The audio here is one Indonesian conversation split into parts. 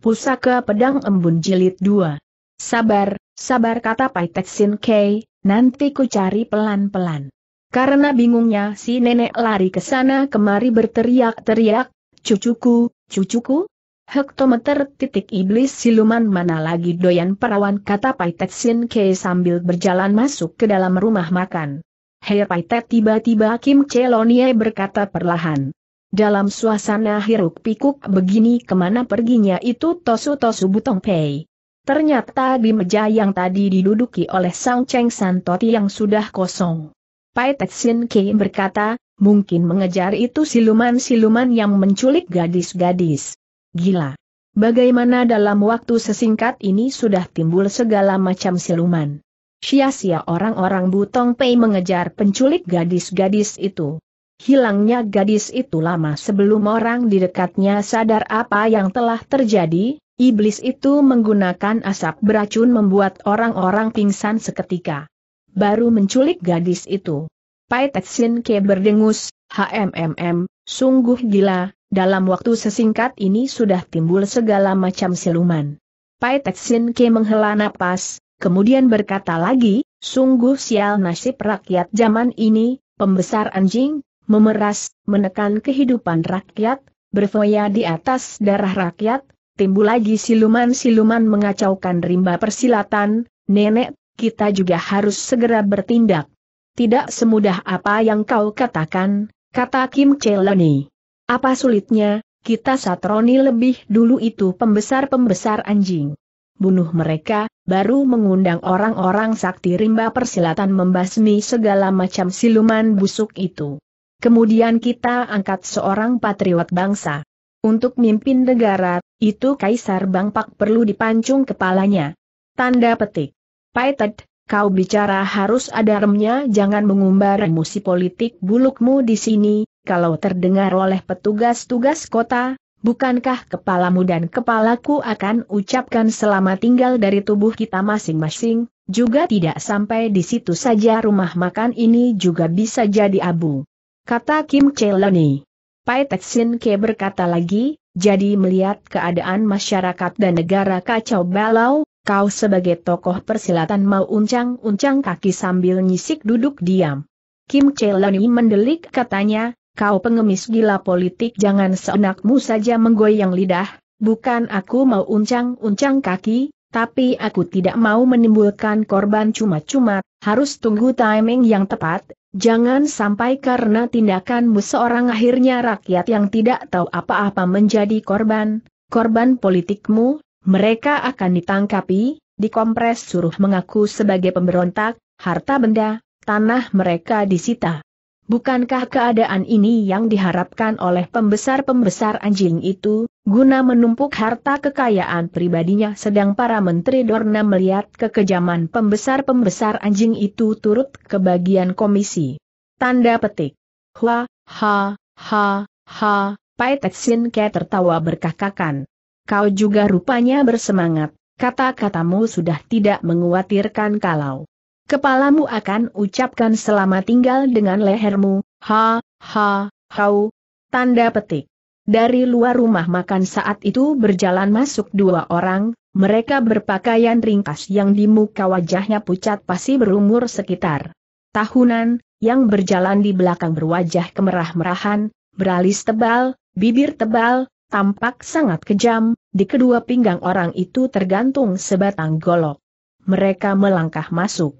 Pusaka Pedang Embun Jilid 2. Sabar, sabar kata Pai Teksin Kei, nanti ku cari pelan-pelan. Karena bingungnya si nenek lari ke sana kemari berteriak-teriak, cucuku, cucuku? Hektometer titik iblis siluman mana lagi doyan perawan kata Pai Teksin Kei sambil berjalan masuk ke dalam rumah makan. Hei Pai Tet tiba-tiba Kim Celonie berkata perlahan. Dalam suasana hiruk pikuk begini kemana perginya itu Tosu-Tosu Butong Pei. Ternyata di meja yang tadi diduduki oleh Sang Cheng Santoti yang sudah kosong. Pai Tetsin Kei berkata, mungkin mengejar itu siluman-siluman yang menculik gadis-gadis. Gila. Bagaimana dalam waktu sesingkat ini sudah timbul segala macam siluman. Sia-sia orang-orang Butong Pei mengejar penculik gadis-gadis itu. Hilangnya gadis itu lama sebelum orang di dekatnya sadar apa yang telah terjadi, iblis itu menggunakan asap beracun membuat orang-orang pingsan seketika. Baru menculik gadis itu. Pai Tetsin Ke berdengus, HMMM, sungguh gila, dalam waktu sesingkat ini sudah timbul segala macam siluman. Pai Tetsin Ke menghela napas, kemudian berkata lagi, sungguh sial nasib rakyat zaman ini, pembesar anjing, memeras, menekan kehidupan rakyat, berfoya di atas darah rakyat, timbul lagi siluman-siluman mengacaukan rimba persilatan, nenek, kita juga harus segera bertindak. Tidak semudah apa yang kau katakan, kata Kim Cheloni. Apa sulitnya, kita satroni lebih dulu itu pembesar-pembesar anjing. Bunuh mereka, baru mengundang orang-orang sakti rimba persilatan membasmi segala macam siluman busuk itu. Kemudian kita angkat seorang patriot bangsa. Untuk mimpin negara, itu Kaisar Bangpak perlu dipancung kepalanya. Tanda petik. Paited, kau bicara harus ada remnya jangan mengumbar emosi politik bulukmu di sini, kalau terdengar oleh petugas-tugas kota, bukankah kepalamu dan kepalaku akan ucapkan selama tinggal dari tubuh kita masing-masing, juga tidak sampai di situ saja rumah makan ini juga bisa jadi abu kata Kim Cheloni. Pai Tetsin Ke berkata lagi, jadi melihat keadaan masyarakat dan negara kacau balau, kau sebagai tokoh persilatan mau uncang-uncang kaki sambil nyisik duduk diam. Kim Cheloni mendelik katanya, kau pengemis gila politik jangan seenakmu saja menggoyang lidah, bukan aku mau uncang-uncang kaki, tapi aku tidak mau menimbulkan korban cuma-cuma, harus tunggu timing yang tepat, Jangan sampai karena tindakanmu seorang akhirnya rakyat yang tidak tahu apa-apa menjadi korban, korban politikmu, mereka akan ditangkapi, dikompres suruh mengaku sebagai pemberontak, harta benda, tanah mereka disita. Bukankah keadaan ini yang diharapkan oleh pembesar-pembesar anjing itu, guna menumpuk harta kekayaan pribadinya sedang para Menteri Dorna melihat kekejaman pembesar-pembesar anjing itu turut ke bagian komisi. Tanda petik. Hua, ha, ha, ha, Pai Teksin Ke tertawa berkakakan. Kau juga rupanya bersemangat, kata-katamu sudah tidak menguatirkan kalau Kepalamu akan ucapkan selama tinggal dengan lehermu, ha, ha, hau. Tanda petik. Dari luar rumah makan saat itu berjalan masuk dua orang, mereka berpakaian ringkas yang di muka wajahnya pucat pasti berumur sekitar tahunan, yang berjalan di belakang berwajah kemerah-merahan, beralis tebal, bibir tebal, tampak sangat kejam, di kedua pinggang orang itu tergantung sebatang golok. Mereka melangkah masuk.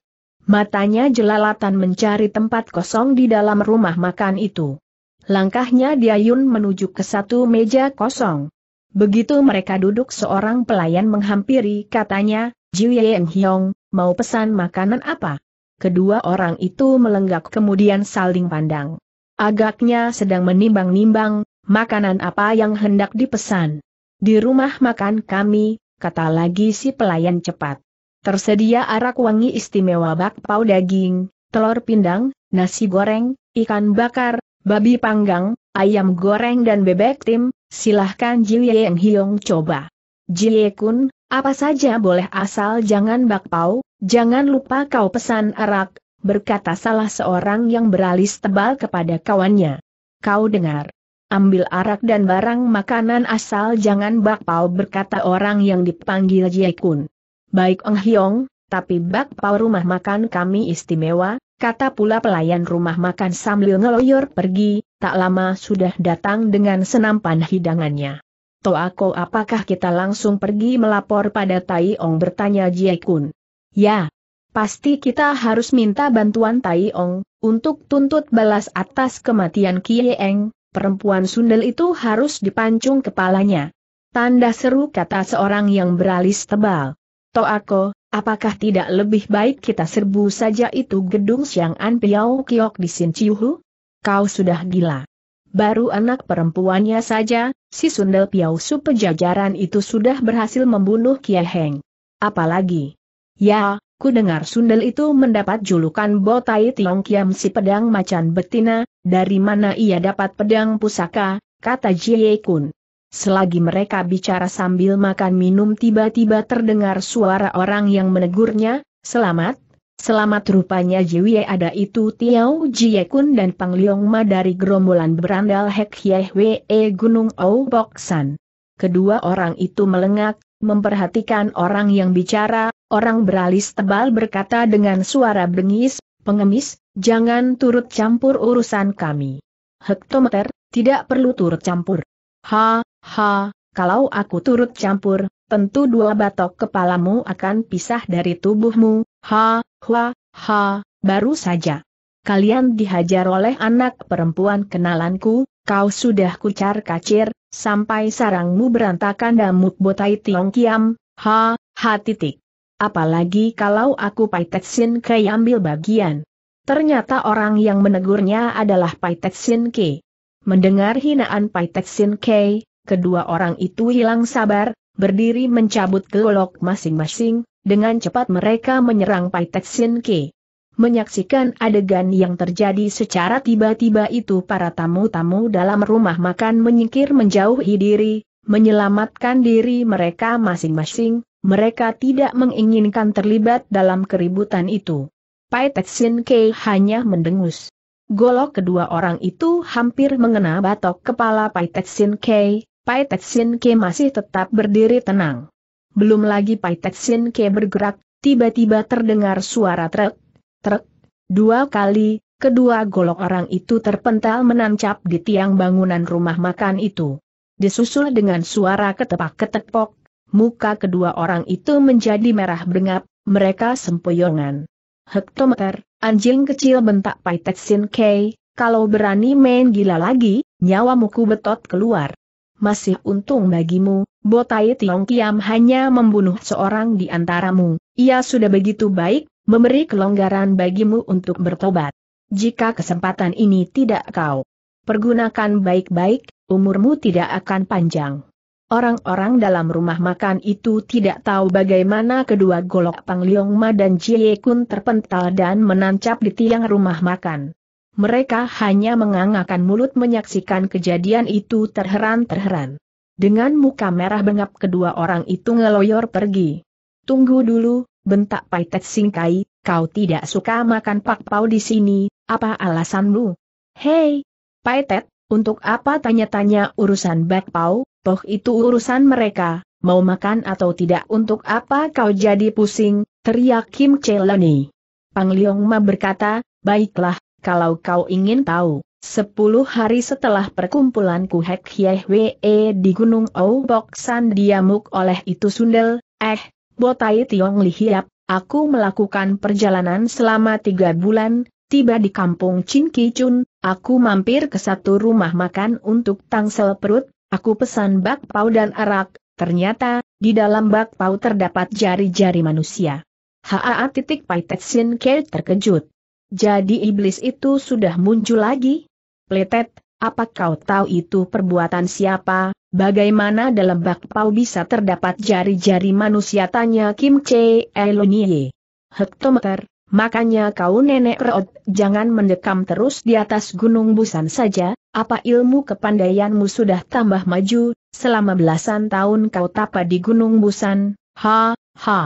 Matanya jelalatan mencari tempat kosong di dalam rumah makan itu. Langkahnya diayun menuju ke satu meja kosong. Begitu mereka duduk seorang pelayan menghampiri katanya, Ji Yeng Hyong, mau pesan makanan apa? Kedua orang itu melenggak kemudian saling pandang. Agaknya sedang menimbang-nimbang, makanan apa yang hendak dipesan. Di rumah makan kami, kata lagi si pelayan cepat. Tersedia arak wangi istimewa bakpao daging, telur pindang, nasi goreng, ikan bakar, babi panggang, ayam goreng dan bebek tim, silahkan Jie Yang Hiong coba. Jie Kun, apa saja boleh asal jangan bakpao, jangan lupa kau pesan arak, berkata salah seorang yang beralis tebal kepada kawannya. Kau dengar. Ambil arak dan barang makanan asal jangan bakpao berkata orang yang dipanggil Jie Kun. Baik Ong Hiong, tapi bak pau rumah makan kami istimewa, kata pula pelayan rumah makan sambil ngeloyor pergi, tak lama sudah datang dengan senampan hidangannya. aku, apakah kita langsung pergi melapor pada Tai Ong bertanya Jie Kun. Ya, pasti kita harus minta bantuan Tai Ong, untuk tuntut balas atas kematian Kie Eng, perempuan sundel itu harus dipancung kepalanya. Tanda seru kata seorang yang beralis tebal. Toako, apakah tidak lebih baik kita serbu saja itu gedung Siang An Piao Kiok di Sin Chiuhu? Kau sudah gila. Baru anak perempuannya saja, si Sundel Piao Su pejajaran itu sudah berhasil membunuh Kie Heng. Apalagi? Ya, ku dengar Sundel itu mendapat julukan Botai Tiong Kiam si pedang macan betina, dari mana ia dapat pedang pusaka, kata Jie Kun. Selagi mereka bicara sambil makan minum tiba-tiba terdengar suara orang yang menegurnya, Selamat, selamat rupanya Jiwi ada itu Tiao Jie Kun dan Pang Leong Ma dari gerombolan berandal Hek Yehwe Gunung Ou Bok San. Kedua orang itu melengak, memperhatikan orang yang bicara, orang beralis tebal berkata dengan suara bengis, pengemis, jangan turut campur urusan kami. Hektometer, tidak perlu turut campur. Ha, Ha, kalau aku turut campur, tentu dua batok kepalamu akan pisah dari tubuhmu, ha, ha, ha, baru saja. Kalian dihajar oleh anak perempuan kenalanku, kau sudah kucar kacir, sampai sarangmu berantakan damuk botai tiong kiam, ha, ha titik. Apalagi kalau aku Paiteksin Ke ambil bagian. Ternyata orang yang menegurnya adalah Paiteksin Ke. Mendengar hinaan Paiteksin Ke, kedua orang itu hilang sabar, berdiri mencabut golok masing-masing, dengan cepat mereka menyerang Pai Teksin Ke. Menyaksikan adegan yang terjadi secara tiba-tiba itu para tamu-tamu dalam rumah makan menyingkir menjauhi diri, menyelamatkan diri mereka masing-masing, mereka tidak menginginkan terlibat dalam keributan itu. Pai Teksin Ke hanya mendengus. Golok kedua orang itu hampir mengena batok kepala Pai Teksin Kei, Pai Tetsin Ke masih tetap berdiri tenang. Belum lagi Pai Tetsin Ke bergerak, tiba-tiba terdengar suara trek, trek. Dua kali, kedua golok orang itu terpental menancap di tiang bangunan rumah makan itu. Disusul dengan suara ketepak-ketepok, muka kedua orang itu menjadi merah bengap, mereka sempoyongan. Hektometer, anjing kecil bentak Pai Tetsin K, kalau berani main gila lagi, nyawamuku betot keluar masih untung bagimu, Botai Tiong Kiam hanya membunuh seorang di antaramu, ia sudah begitu baik, memberi kelonggaran bagimu untuk bertobat. Jika kesempatan ini tidak kau pergunakan baik-baik, umurmu tidak akan panjang. Orang-orang dalam rumah makan itu tidak tahu bagaimana kedua golok Pang Liong Ma dan Jie Kun terpental dan menancap di tiang rumah makan mereka hanya mengangakan mulut menyaksikan kejadian itu terheran-terheran. Dengan muka merah bengap kedua orang itu ngeloyor pergi. Tunggu dulu, bentak Paitet Singkai, kau tidak suka makan pakpau di sini, apa alasanmu? Hei, Paitet, untuk apa tanya-tanya urusan bakpau, toh itu urusan mereka, mau makan atau tidak untuk apa kau jadi pusing, teriak Kim Chelani. Pang Leong Ma berkata, baiklah, kalau kau ingin tahu. Sepuluh hari setelah perkumpulan Kuhek Hieh Wee di Gunung Oboksan diamuk oleh itu sundel, eh, Botai Tiong Lihiap, aku melakukan perjalanan selama tiga bulan, tiba di kampung Chin Kichun, aku mampir ke satu rumah makan untuk tangsel perut, aku pesan bakpao dan arak, ternyata, di dalam bakpao terdapat jari-jari manusia. Haa titik Pai Tetsin terkejut. Jadi iblis itu sudah muncul lagi? Pletet, apa kau tahu itu perbuatan siapa? Bagaimana dalam bakpao bisa terdapat jari-jari manusia? Tanya Kim Che Elonie. Hektometer, makanya kau nenek reot, jangan mendekam terus di atas gunung busan saja, apa ilmu kepandaianmu sudah tambah maju, selama belasan tahun kau tapa di gunung busan, ha, ha.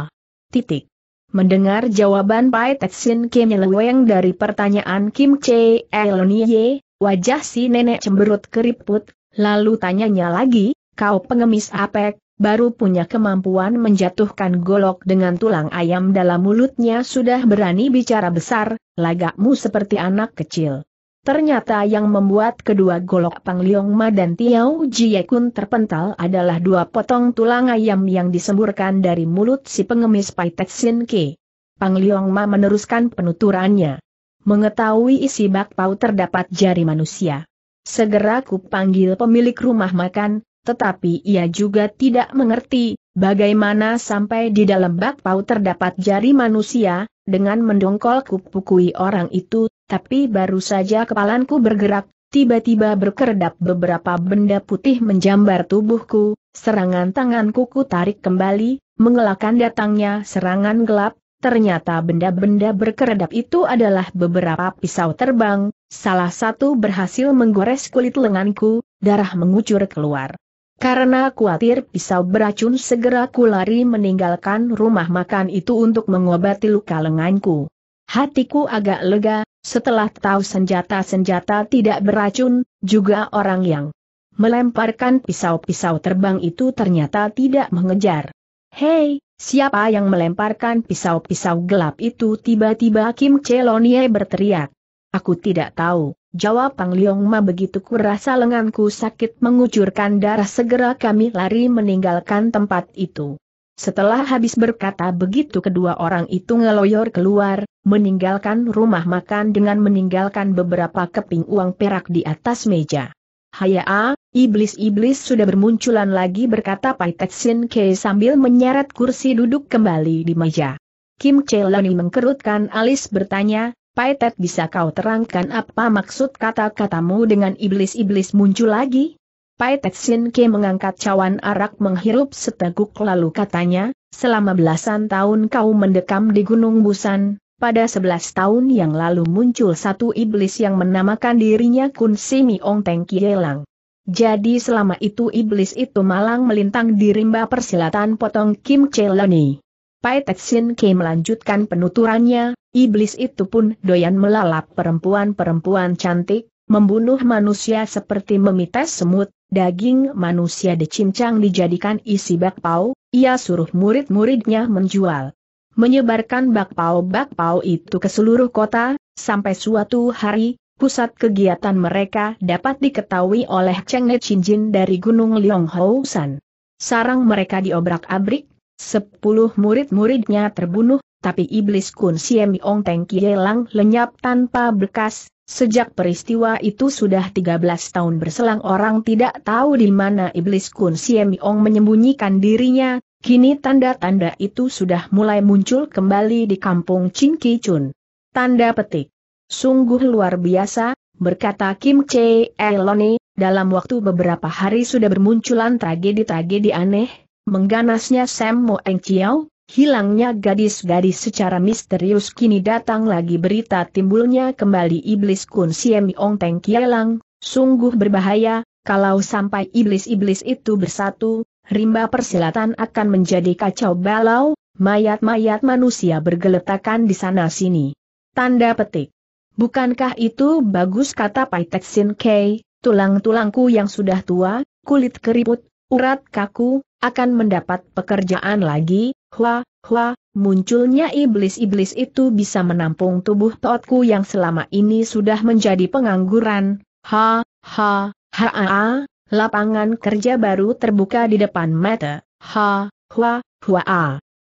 Titik. Mendengar jawaban Pai Tetsin Kim Leweng dari pertanyaan Kim Che Elonye, wajah si nenek cemberut keriput, lalu tanyanya lagi, kau pengemis apek, baru punya kemampuan menjatuhkan golok dengan tulang ayam dalam mulutnya sudah berani bicara besar, lagakmu seperti anak kecil. Ternyata yang membuat kedua golok Pang Liong Ma dan Tiao Jie Kun terpental adalah dua potong tulang ayam yang disemburkan dari mulut si pengemis Pai Tek Sin Ke. Pang Liong Ma meneruskan penuturannya. Mengetahui isi bakpau terdapat jari manusia. Segera ku panggil pemilik rumah makan, tetapi ia juga tidak mengerti, bagaimana sampai di dalam bakpau terdapat jari manusia, dengan mendongkol kupukui orang itu, tapi baru saja kepalanku bergerak, tiba-tiba berkeredap beberapa benda putih menjambar tubuhku, serangan tanganku ku tarik kembali, mengelakkan datangnya serangan gelap, ternyata benda-benda berkeredap itu adalah beberapa pisau terbang, salah satu berhasil menggores kulit lenganku, darah mengucur keluar. Karena khawatir pisau beracun segera kulari meninggalkan rumah makan itu untuk mengobati luka lenganku. Hatiku agak lega, setelah tahu senjata-senjata tidak beracun, juga orang yang melemparkan pisau-pisau terbang itu ternyata tidak mengejar. Hei, siapa yang melemparkan pisau-pisau gelap itu tiba-tiba Kim Celonie berteriak. Aku tidak tahu jawab Pang Liong Ma begitu kurasa lenganku sakit mengucurkan darah segera kami lari meninggalkan tempat itu. Setelah habis berkata begitu kedua orang itu ngeloyor keluar, meninggalkan rumah makan dengan meninggalkan beberapa keping uang perak di atas meja. Hayaa, iblis-iblis sudah bermunculan lagi berkata Pai Teksin Ke sambil menyeret kursi duduk kembali di meja. Kim Chelani mengkerutkan alis bertanya, Paitet bisa kau terangkan apa maksud kata-katamu dengan iblis-iblis muncul lagi? Paitet Sinke mengangkat cawan arak menghirup seteguk lalu katanya, selama belasan tahun kau mendekam di Gunung Busan, pada sebelas tahun yang lalu muncul satu iblis yang menamakan dirinya Kun Simi Ong Teng Kielang. Jadi selama itu iblis itu malang melintang di rimba persilatan potong Kim Chelani. Pai Teksin Kei melanjutkan penuturannya, iblis itu pun doyan melalap perempuan-perempuan cantik, membunuh manusia seperti memites semut, daging manusia dicincang dijadikan isi bakpao, ia suruh murid-muridnya menjual. Menyebarkan bakpao-bakpao itu ke seluruh kota, sampai suatu hari, pusat kegiatan mereka dapat diketahui oleh Cheng Ne Jin dari Gunung Liong Housan. Sarang mereka diobrak-abrik, Sepuluh murid-muridnya terbunuh, tapi iblis Kun Siem Ong Teng Kielang lenyap tanpa bekas, sejak peristiwa itu sudah 13 tahun berselang orang tidak tahu di mana iblis Kun Siem Ong menyembunyikan dirinya, kini tanda-tanda itu sudah mulai muncul kembali di kampung Ching Ki Chun. Tanda petik. Sungguh luar biasa, berkata Kim Che Elone, dalam waktu beberapa hari sudah bermunculan tragedi-tragedi aneh, Mengganasnya Sam Eng Chiao, hilangnya gadis-gadis secara misterius kini datang lagi berita timbulnya kembali iblis Kun Siem Yong Teng Kielang, sungguh berbahaya, kalau sampai iblis-iblis itu bersatu, rimba persilatan akan menjadi kacau balau, mayat-mayat manusia bergeletakan di sana-sini. Tanda petik. Bukankah itu bagus kata Pai Teksin Kei, tulang-tulangku yang sudah tua, kulit keriput, urat kaku, akan mendapat pekerjaan lagi, hua, hua, munculnya iblis-iblis itu bisa menampung tubuh totku yang selama ini sudah menjadi pengangguran, ha, ha, ha, ha, ha lapangan kerja baru terbuka di depan mata, ha, hua, hua, a.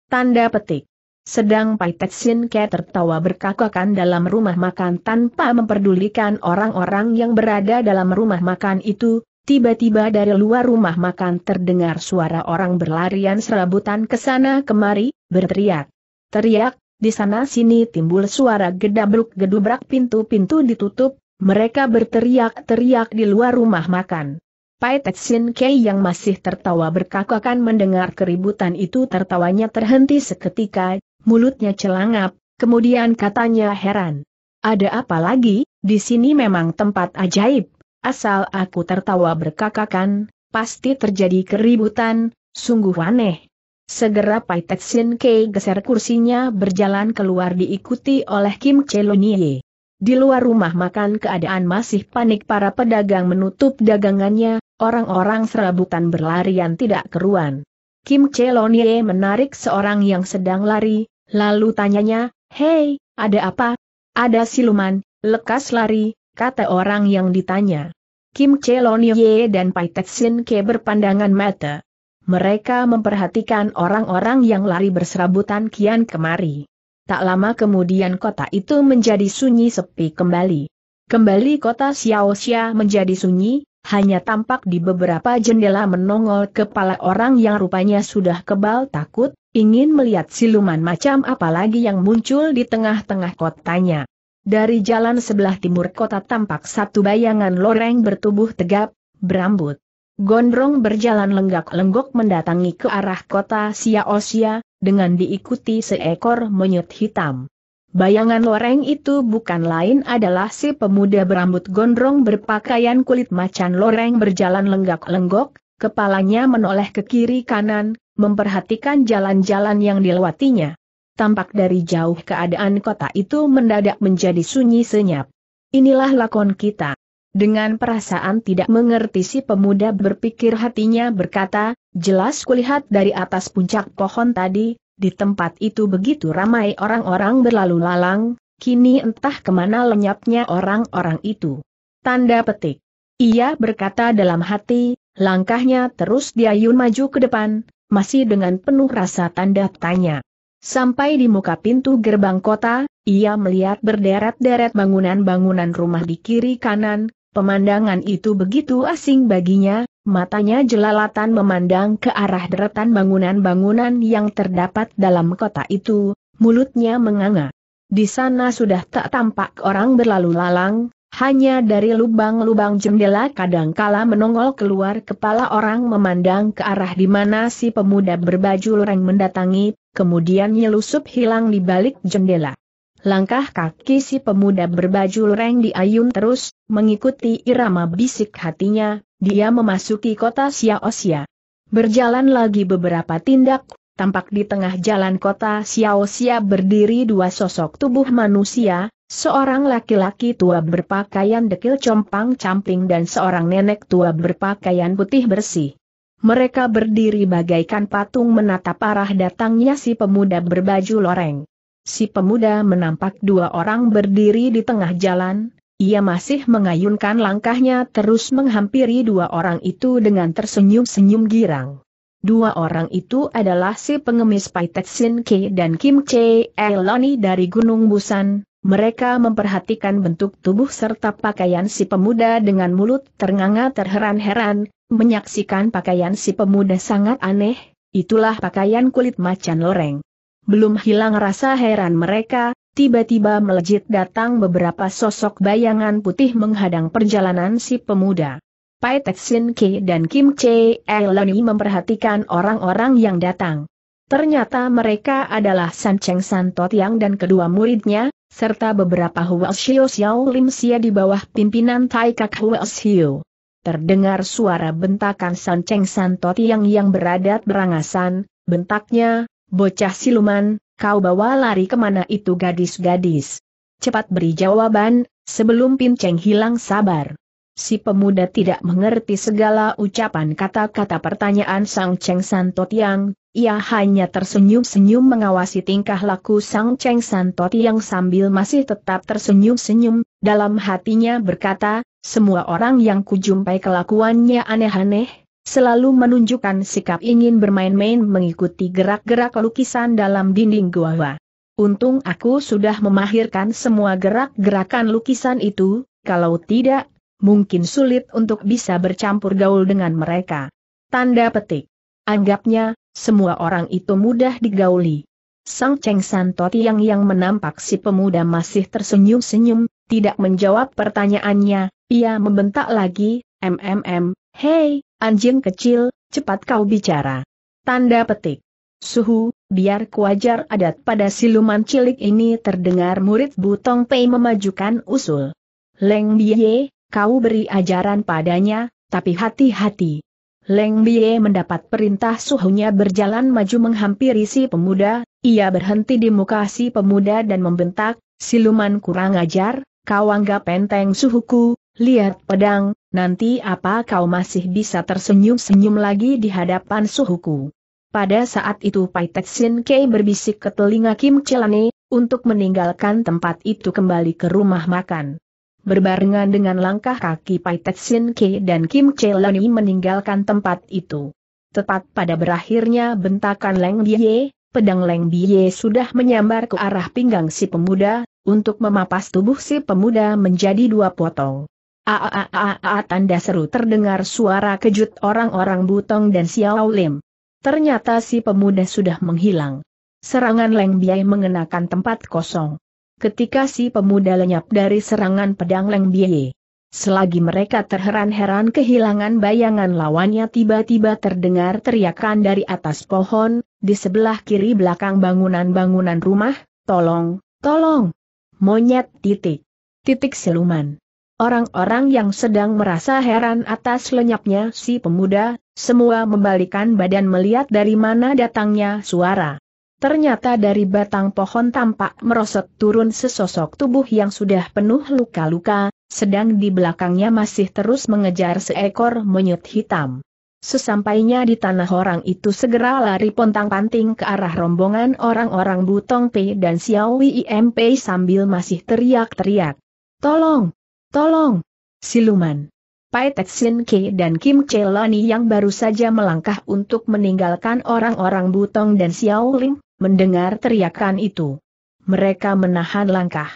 Tanda petik. Sedang Pai Tetsin Ke tertawa berkakakan dalam rumah makan tanpa memperdulikan orang-orang yang berada dalam rumah makan itu, Tiba-tiba dari luar rumah makan terdengar suara orang berlarian serabutan ke sana kemari, berteriak. Teriak, di sana sini timbul suara gedabruk gedubrak pintu-pintu ditutup, mereka berteriak-teriak di luar rumah makan. Pai Tetsin Kei yang masih tertawa berkakakan mendengar keributan itu tertawanya terhenti seketika, mulutnya celangap, kemudian katanya heran. Ada apa lagi, di sini memang tempat ajaib. Asal aku tertawa berkakakan, pasti terjadi keributan, sungguh aneh. Segera Pai Tetsin Kei geser kursinya berjalan keluar diikuti oleh Kim Chelonie. Di luar rumah makan keadaan masih panik para pedagang menutup dagangannya, orang-orang serabutan berlarian tidak keruan. Kim Chelonie menarik seorang yang sedang lari, lalu tanyanya, Hei, ada apa? Ada siluman, lekas lari, kata orang yang ditanya. Kim Chelon Ye dan Pai Tetsin Ke berpandangan mata. Mereka memperhatikan orang-orang yang lari berserabutan kian kemari. Tak lama kemudian kota itu menjadi sunyi sepi kembali. Kembali kota Xiaoxia menjadi sunyi, hanya tampak di beberapa jendela menongol kepala orang yang rupanya sudah kebal takut, ingin melihat siluman macam apalagi yang muncul di tengah-tengah kotanya. Dari jalan sebelah timur kota tampak satu bayangan loreng bertubuh tegap, berambut. Gondrong berjalan lenggak-lenggok mendatangi ke arah kota Siaosia dengan diikuti seekor monyet hitam. Bayangan loreng itu bukan lain adalah si pemuda berambut gondrong berpakaian kulit macan loreng berjalan lenggak-lenggok, kepalanya menoleh ke kiri kanan, memperhatikan jalan-jalan yang dilewatinya tampak dari jauh keadaan kota itu mendadak menjadi sunyi senyap. Inilah lakon kita. Dengan perasaan tidak mengerti si pemuda berpikir hatinya berkata, jelas kulihat dari atas puncak pohon tadi, di tempat itu begitu ramai orang-orang berlalu lalang, kini entah kemana lenyapnya orang-orang itu. Tanda petik. Ia berkata dalam hati, langkahnya terus diayun maju ke depan, masih dengan penuh rasa tanda tanya. Sampai di muka pintu gerbang kota, ia melihat berderet-deret bangunan-bangunan rumah di kiri kanan, pemandangan itu begitu asing baginya, matanya jelalatan memandang ke arah deretan bangunan-bangunan yang terdapat dalam kota itu, mulutnya menganga. Di sana sudah tak tampak orang berlalu lalang, hanya dari lubang-lubang jendela kadangkala menongol keluar kepala orang memandang ke arah di mana si pemuda berbaju loreng mendatangi, kemudian nyelusup hilang di balik jendela. Langkah kaki si pemuda berbaju loreng diayun terus, mengikuti irama bisik hatinya, dia memasuki kota Xiaosia. Berjalan lagi beberapa tindak, tampak di tengah jalan kota Xiaosia berdiri dua sosok tubuh manusia, Seorang laki-laki tua berpakaian dekil compang-camping dan seorang nenek tua berpakaian putih bersih. Mereka berdiri bagaikan patung menatap arah datangnya si pemuda berbaju loreng. Si pemuda menampak dua orang berdiri di tengah jalan, ia masih mengayunkan langkahnya terus menghampiri dua orang itu dengan tersenyum-senyum girang. Dua orang itu adalah si pengemis Paitet Sin Ke dan Kim Che Eloni dari Gunung Busan, mereka memperhatikan bentuk tubuh serta pakaian si pemuda dengan mulut ternganga terheran-heran, menyaksikan pakaian si pemuda sangat aneh, itulah pakaian kulit macan loreng. Belum hilang rasa heran mereka, tiba-tiba melejit datang beberapa sosok bayangan putih menghadang perjalanan si pemuda. Pai Teksin Ki dan Kim Che Eloni memperhatikan orang-orang yang datang. Ternyata mereka adalah San Cheng San Yang dan kedua muridnya, serta beberapa Huashio Xiao Lim Xia di bawah pimpinan Tai Kak Huashio. Terdengar suara bentakan San Cheng San Totiang yang beradat berangasan, bentaknya, bocah siluman, kau bawa lari kemana itu gadis-gadis. Cepat beri jawaban, sebelum Pin Cheng hilang sabar. Si pemuda tidak mengerti segala ucapan kata-kata pertanyaan Sang Cheng Santo Tiang, ia hanya tersenyum-senyum mengawasi tingkah laku Sang Cheng Santo Tiang sambil masih tetap tersenyum-senyum, dalam hatinya berkata, semua orang yang kujumpai kelakuannya aneh-aneh, selalu menunjukkan sikap ingin bermain-main mengikuti gerak-gerak lukisan dalam dinding gua. Untung aku sudah memahirkan semua gerak-gerakan lukisan itu, kalau tidak mungkin sulit untuk bisa bercampur gaul dengan mereka. Tanda petik. Anggapnya, semua orang itu mudah digauli. Sang Cheng Santo yang menampak si pemuda masih tersenyum-senyum, tidak menjawab pertanyaannya, ia membentak lagi, MMM, hei, anjing kecil, cepat kau bicara. Tanda petik. Suhu, biar kuajar adat pada siluman cilik ini terdengar murid Butong Pei memajukan usul. Leng Biye, Kau beri ajaran padanya, tapi hati-hati. Leng Bie mendapat perintah suhunya berjalan maju menghampiri si pemuda, ia berhenti di muka si pemuda dan membentak, siluman kurang ajar, kau anggap enteng suhuku, lihat pedang, nanti apa kau masih bisa tersenyum-senyum lagi di hadapan suhuku. Pada saat itu Pai Sin Kei berbisik ke telinga Kim Chilane, untuk meninggalkan tempat itu kembali ke rumah makan. Berbarengan dengan langkah kaki Pai Tetsin Ke dan Kim Chelani meninggalkan tempat itu. Tepat pada berakhirnya bentakan Leng Biye, pedang Leng Biye sudah menyambar ke arah pinggang si pemuda, untuk memapas tubuh si pemuda menjadi dua potong. Aaaaaa tanda seru terdengar suara kejut orang-orang Butong dan Xiao Lim. Ternyata si pemuda sudah menghilang. Serangan Leng Bie mengenakan tempat kosong ketika si pemuda lenyap dari serangan pedang Leng Biye. Selagi mereka terheran-heran kehilangan bayangan lawannya tiba-tiba terdengar teriakan dari atas pohon, di sebelah kiri belakang bangunan-bangunan rumah, tolong, tolong, monyet titik, titik siluman. Orang-orang yang sedang merasa heran atas lenyapnya si pemuda, semua membalikan badan melihat dari mana datangnya suara. Ternyata dari batang pohon tampak merosot turun sesosok tubuh yang sudah penuh luka-luka, sedang di belakangnya masih terus mengejar seekor monyet hitam. Sesampainya di tanah orang itu segera lari pontang-panting ke arah rombongan orang-orang Butong P dan Xiao Wei IMP sambil masih teriak-teriak. Tolong! Tolong! Siluman! Pai Teksin Ke dan Kim Chelani yang baru saja melangkah untuk meninggalkan orang-orang Butong dan Xiao Ling. Mendengar teriakan itu, mereka menahan langkah.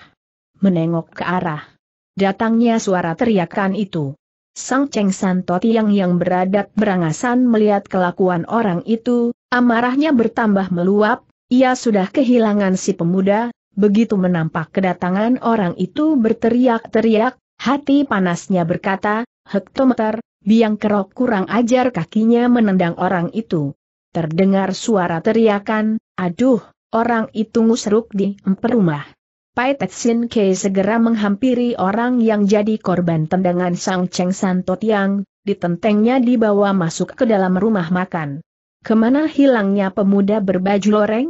Menengok ke arah. Datangnya suara teriakan itu. Sang Cheng San Totiang yang beradat berangasan melihat kelakuan orang itu, amarahnya bertambah meluap, ia sudah kehilangan si pemuda, begitu menampak kedatangan orang itu berteriak-teriak, hati panasnya berkata, hektometer, biang kerok kurang ajar kakinya menendang orang itu. Terdengar suara teriakan, Aduh, orang itu ngusruk di emperumah. Pai Tetsin Ke segera menghampiri orang yang jadi korban tendangan Sang Cheng Santo ditentengnya dibawa masuk ke dalam rumah makan. Kemana hilangnya pemuda berbaju loreng?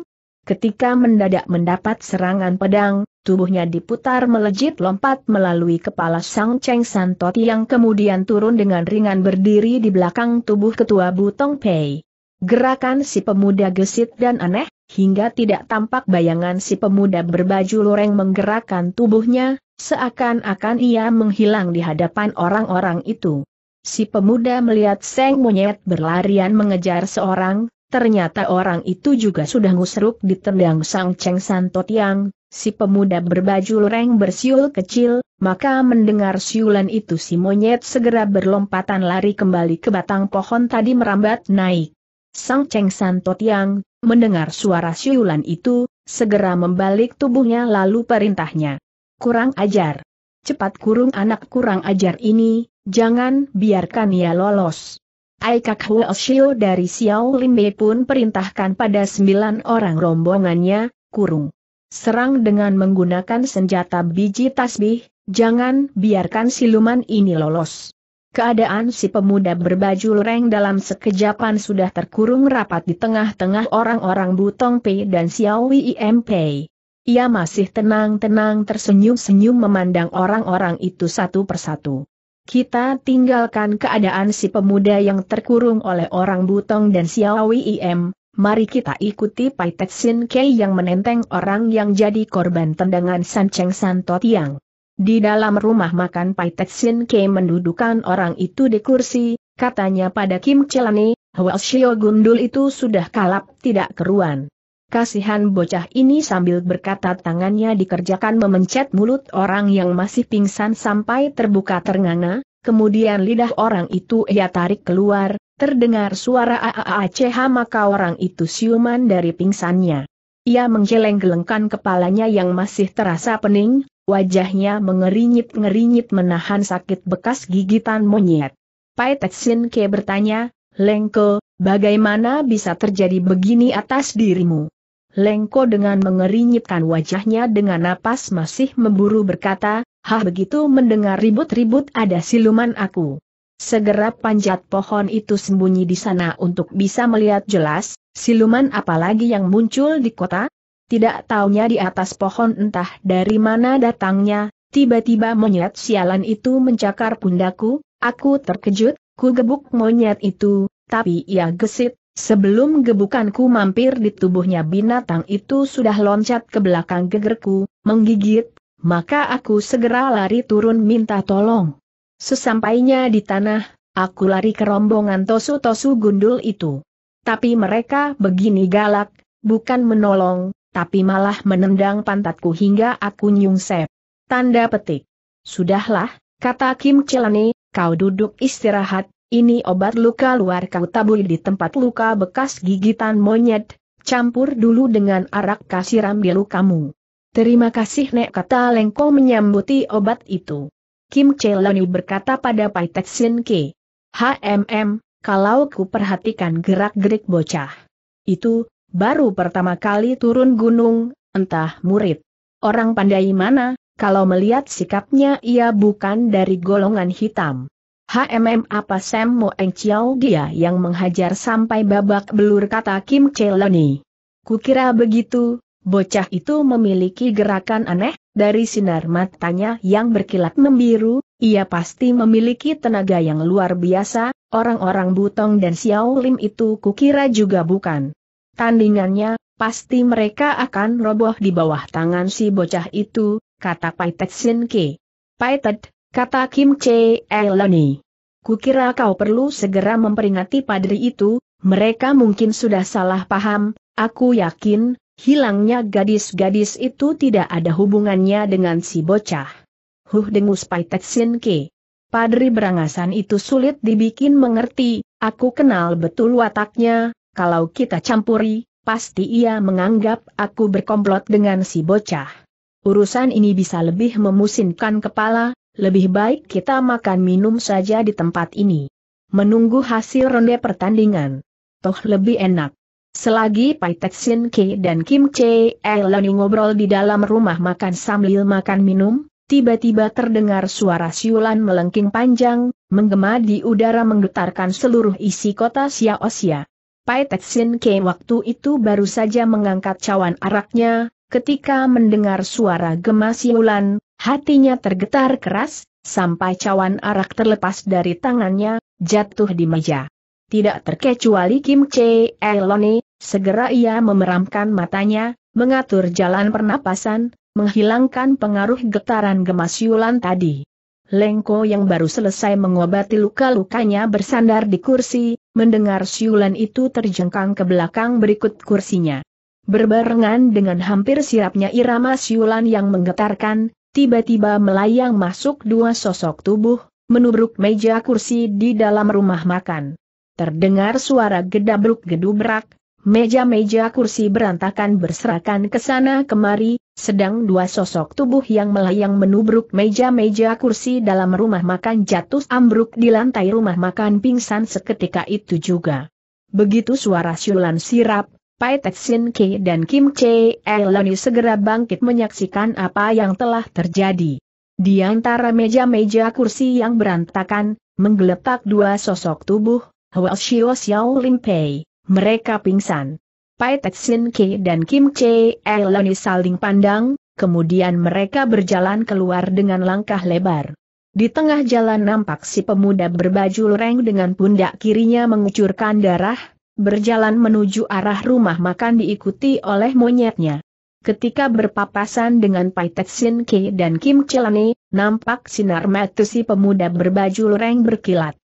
Ketika mendadak mendapat serangan pedang, tubuhnya diputar melejit lompat melalui kepala Sang Cheng Santo kemudian turun dengan ringan berdiri di belakang tubuh ketua Butong Pei. Gerakan si pemuda gesit dan aneh, hingga tidak tampak bayangan si pemuda berbaju loreng menggerakkan tubuhnya, seakan-akan ia menghilang di hadapan orang-orang itu. Si pemuda melihat Seng Monyet berlarian mengejar seorang, ternyata orang itu juga sudah ngusruk di tendang Sang Cheng santot yang. si pemuda berbaju loreng bersiul kecil, maka mendengar siulan itu si monyet segera berlompatan lari kembali ke batang pohon tadi merambat naik. Sang Cheng santot yang. Mendengar suara siulan itu, segera membalik tubuhnya lalu perintahnya. Kurang ajar. Cepat kurung anak kurang ajar ini, jangan biarkan ia lolos. Aikak Huoshio dari Xiao Limbe pun perintahkan pada sembilan orang rombongannya, kurung. Serang dengan menggunakan senjata biji tasbih, jangan biarkan siluman ini lolos. Keadaan si pemuda berbaju loreng dalam sekejapan sudah terkurung rapat di tengah-tengah orang-orang Butong Pei dan Xiaowi Pei. Ia masih tenang-tenang tersenyum-senyum memandang orang-orang itu satu persatu. Kita tinggalkan keadaan si pemuda yang terkurung oleh orang Butong dan Xiaowi IM, mari kita ikuti Pai Sin Kei yang menenteng orang yang jadi korban tendangan San Cheng San Totiang. Di dalam rumah makan Pai Sin Ke mendudukan orang itu di kursi, katanya pada Kim Chelani, Hwal Shio Gundul itu sudah kalap tidak keruan. Kasihan bocah ini sambil berkata tangannya dikerjakan memencet mulut orang yang masih pingsan sampai terbuka ternganga, kemudian lidah orang itu ia tarik keluar, terdengar suara AAACH maka orang itu siuman dari pingsannya. Ia menggeleng-gelengkan kepalanya yang masih terasa pening, Wajahnya mengerinyit-ngerinyit menahan sakit bekas gigitan monyet. Pai Tetsin Ke bertanya, Lengko, bagaimana bisa terjadi begini atas dirimu? Lengko dengan mengerinyitkan wajahnya dengan napas masih memburu berkata, Hah begitu mendengar ribut-ribut ada siluman aku. Segera panjat pohon itu sembunyi di sana untuk bisa melihat jelas, siluman apalagi yang muncul di kota, tidak taunya di atas pohon entah dari mana datangnya, tiba-tiba monyet sialan itu mencakar pundaku, aku terkejut, ku gebuk monyet itu, tapi ia gesit, Sebelum gebukanku mampir di tubuhnya binatang itu sudah loncat ke belakang gegerku, menggigit, maka aku segera lari turun minta tolong. Sesampainya di tanah, aku lari ke rombongan tosu-tosu gundul itu. Tapi mereka begini galak, bukan menolong, tapi malah menendang pantatku hingga aku nyungsep. Tanda petik. Sudahlah, kata Kim Chilani, kau duduk istirahat, ini obat luka luar kau tabui di tempat luka bekas gigitan monyet, campur dulu dengan arak kasiram di lukamu. Terima kasih Nek kata Lengko menyambuti obat itu. Kim Chilani berkata pada Pai Sin Ke. HMM, kalau ku perhatikan gerak-gerik bocah. Itu, Baru pertama kali turun gunung, entah murid. Orang pandai mana, kalau melihat sikapnya ia bukan dari golongan hitam. HMM apa Sam Moeng Chiao dia yang menghajar sampai babak belur kata Kim Cheloni. Kukira begitu, bocah itu memiliki gerakan aneh, dari sinar matanya yang berkilat membiru, ia pasti memiliki tenaga yang luar biasa, orang-orang Butong dan Xiao Lim itu kukira juga bukan tandingannya, pasti mereka akan roboh di bawah tangan si bocah itu, kata Paitet Sin Ke. Paitet, kata Kim Che Eleni. Kukira kau perlu segera memperingati padri itu, mereka mungkin sudah salah paham, aku yakin, hilangnya gadis-gadis itu tidak ada hubungannya dengan si bocah. Huh dengus Paitet Sin Ke. Padri berangasan itu sulit dibikin mengerti, aku kenal betul wataknya, kalau kita campuri, pasti ia menganggap aku berkomplot dengan si bocah. Urusan ini bisa lebih memusinkan kepala, lebih baik kita makan minum saja di tempat ini. Menunggu hasil ronde pertandingan. Toh lebih enak. Selagi Pai Teksin Ke dan Kim Che Eloni ngobrol di dalam rumah makan sambil makan minum, tiba-tiba terdengar suara siulan melengking panjang, menggema di udara menggetarkan seluruh isi kota Xiaoxia. Pai Tetsin Ke waktu itu baru saja mengangkat cawan araknya, ketika mendengar suara gemas siulan, hatinya tergetar keras, sampai cawan arak terlepas dari tangannya, jatuh di meja. Tidak terkecuali Kim Che Elone, segera ia memeramkan matanya, mengatur jalan pernapasan, menghilangkan pengaruh getaran gemas Yulan tadi. Lengko yang baru selesai mengobati luka-lukanya bersandar di kursi, Mendengar siulan itu terjengkang ke belakang berikut kursinya. Berbarengan dengan hampir sirapnya irama siulan yang menggetarkan, tiba-tiba melayang masuk dua sosok tubuh, menubruk meja kursi di dalam rumah makan. Terdengar suara gedabruk gedubrak, Meja-meja kursi berantakan berserakan ke sana kemari, sedang dua sosok tubuh yang melayang menubruk meja-meja kursi dalam rumah makan jatuh ambruk di lantai rumah makan pingsan seketika itu juga. Begitu suara siulan sirap, Pai Tetsin Ke dan Kim Che Eloni segera bangkit menyaksikan apa yang telah terjadi. Di antara meja-meja kursi yang berantakan, menggeletak dua sosok tubuh, Hwa Shio Xiao Lim Pei mereka pingsan. Pai Tetsin Ke dan Kim Che Eloni saling pandang, kemudian mereka berjalan keluar dengan langkah lebar. Di tengah jalan nampak si pemuda berbaju loreng dengan pundak kirinya mengucurkan darah, berjalan menuju arah rumah makan diikuti oleh monyetnya. Ketika berpapasan dengan Pai Tetsin Ke dan Kim Chelani, nampak sinar mata si pemuda berbaju loreng berkilat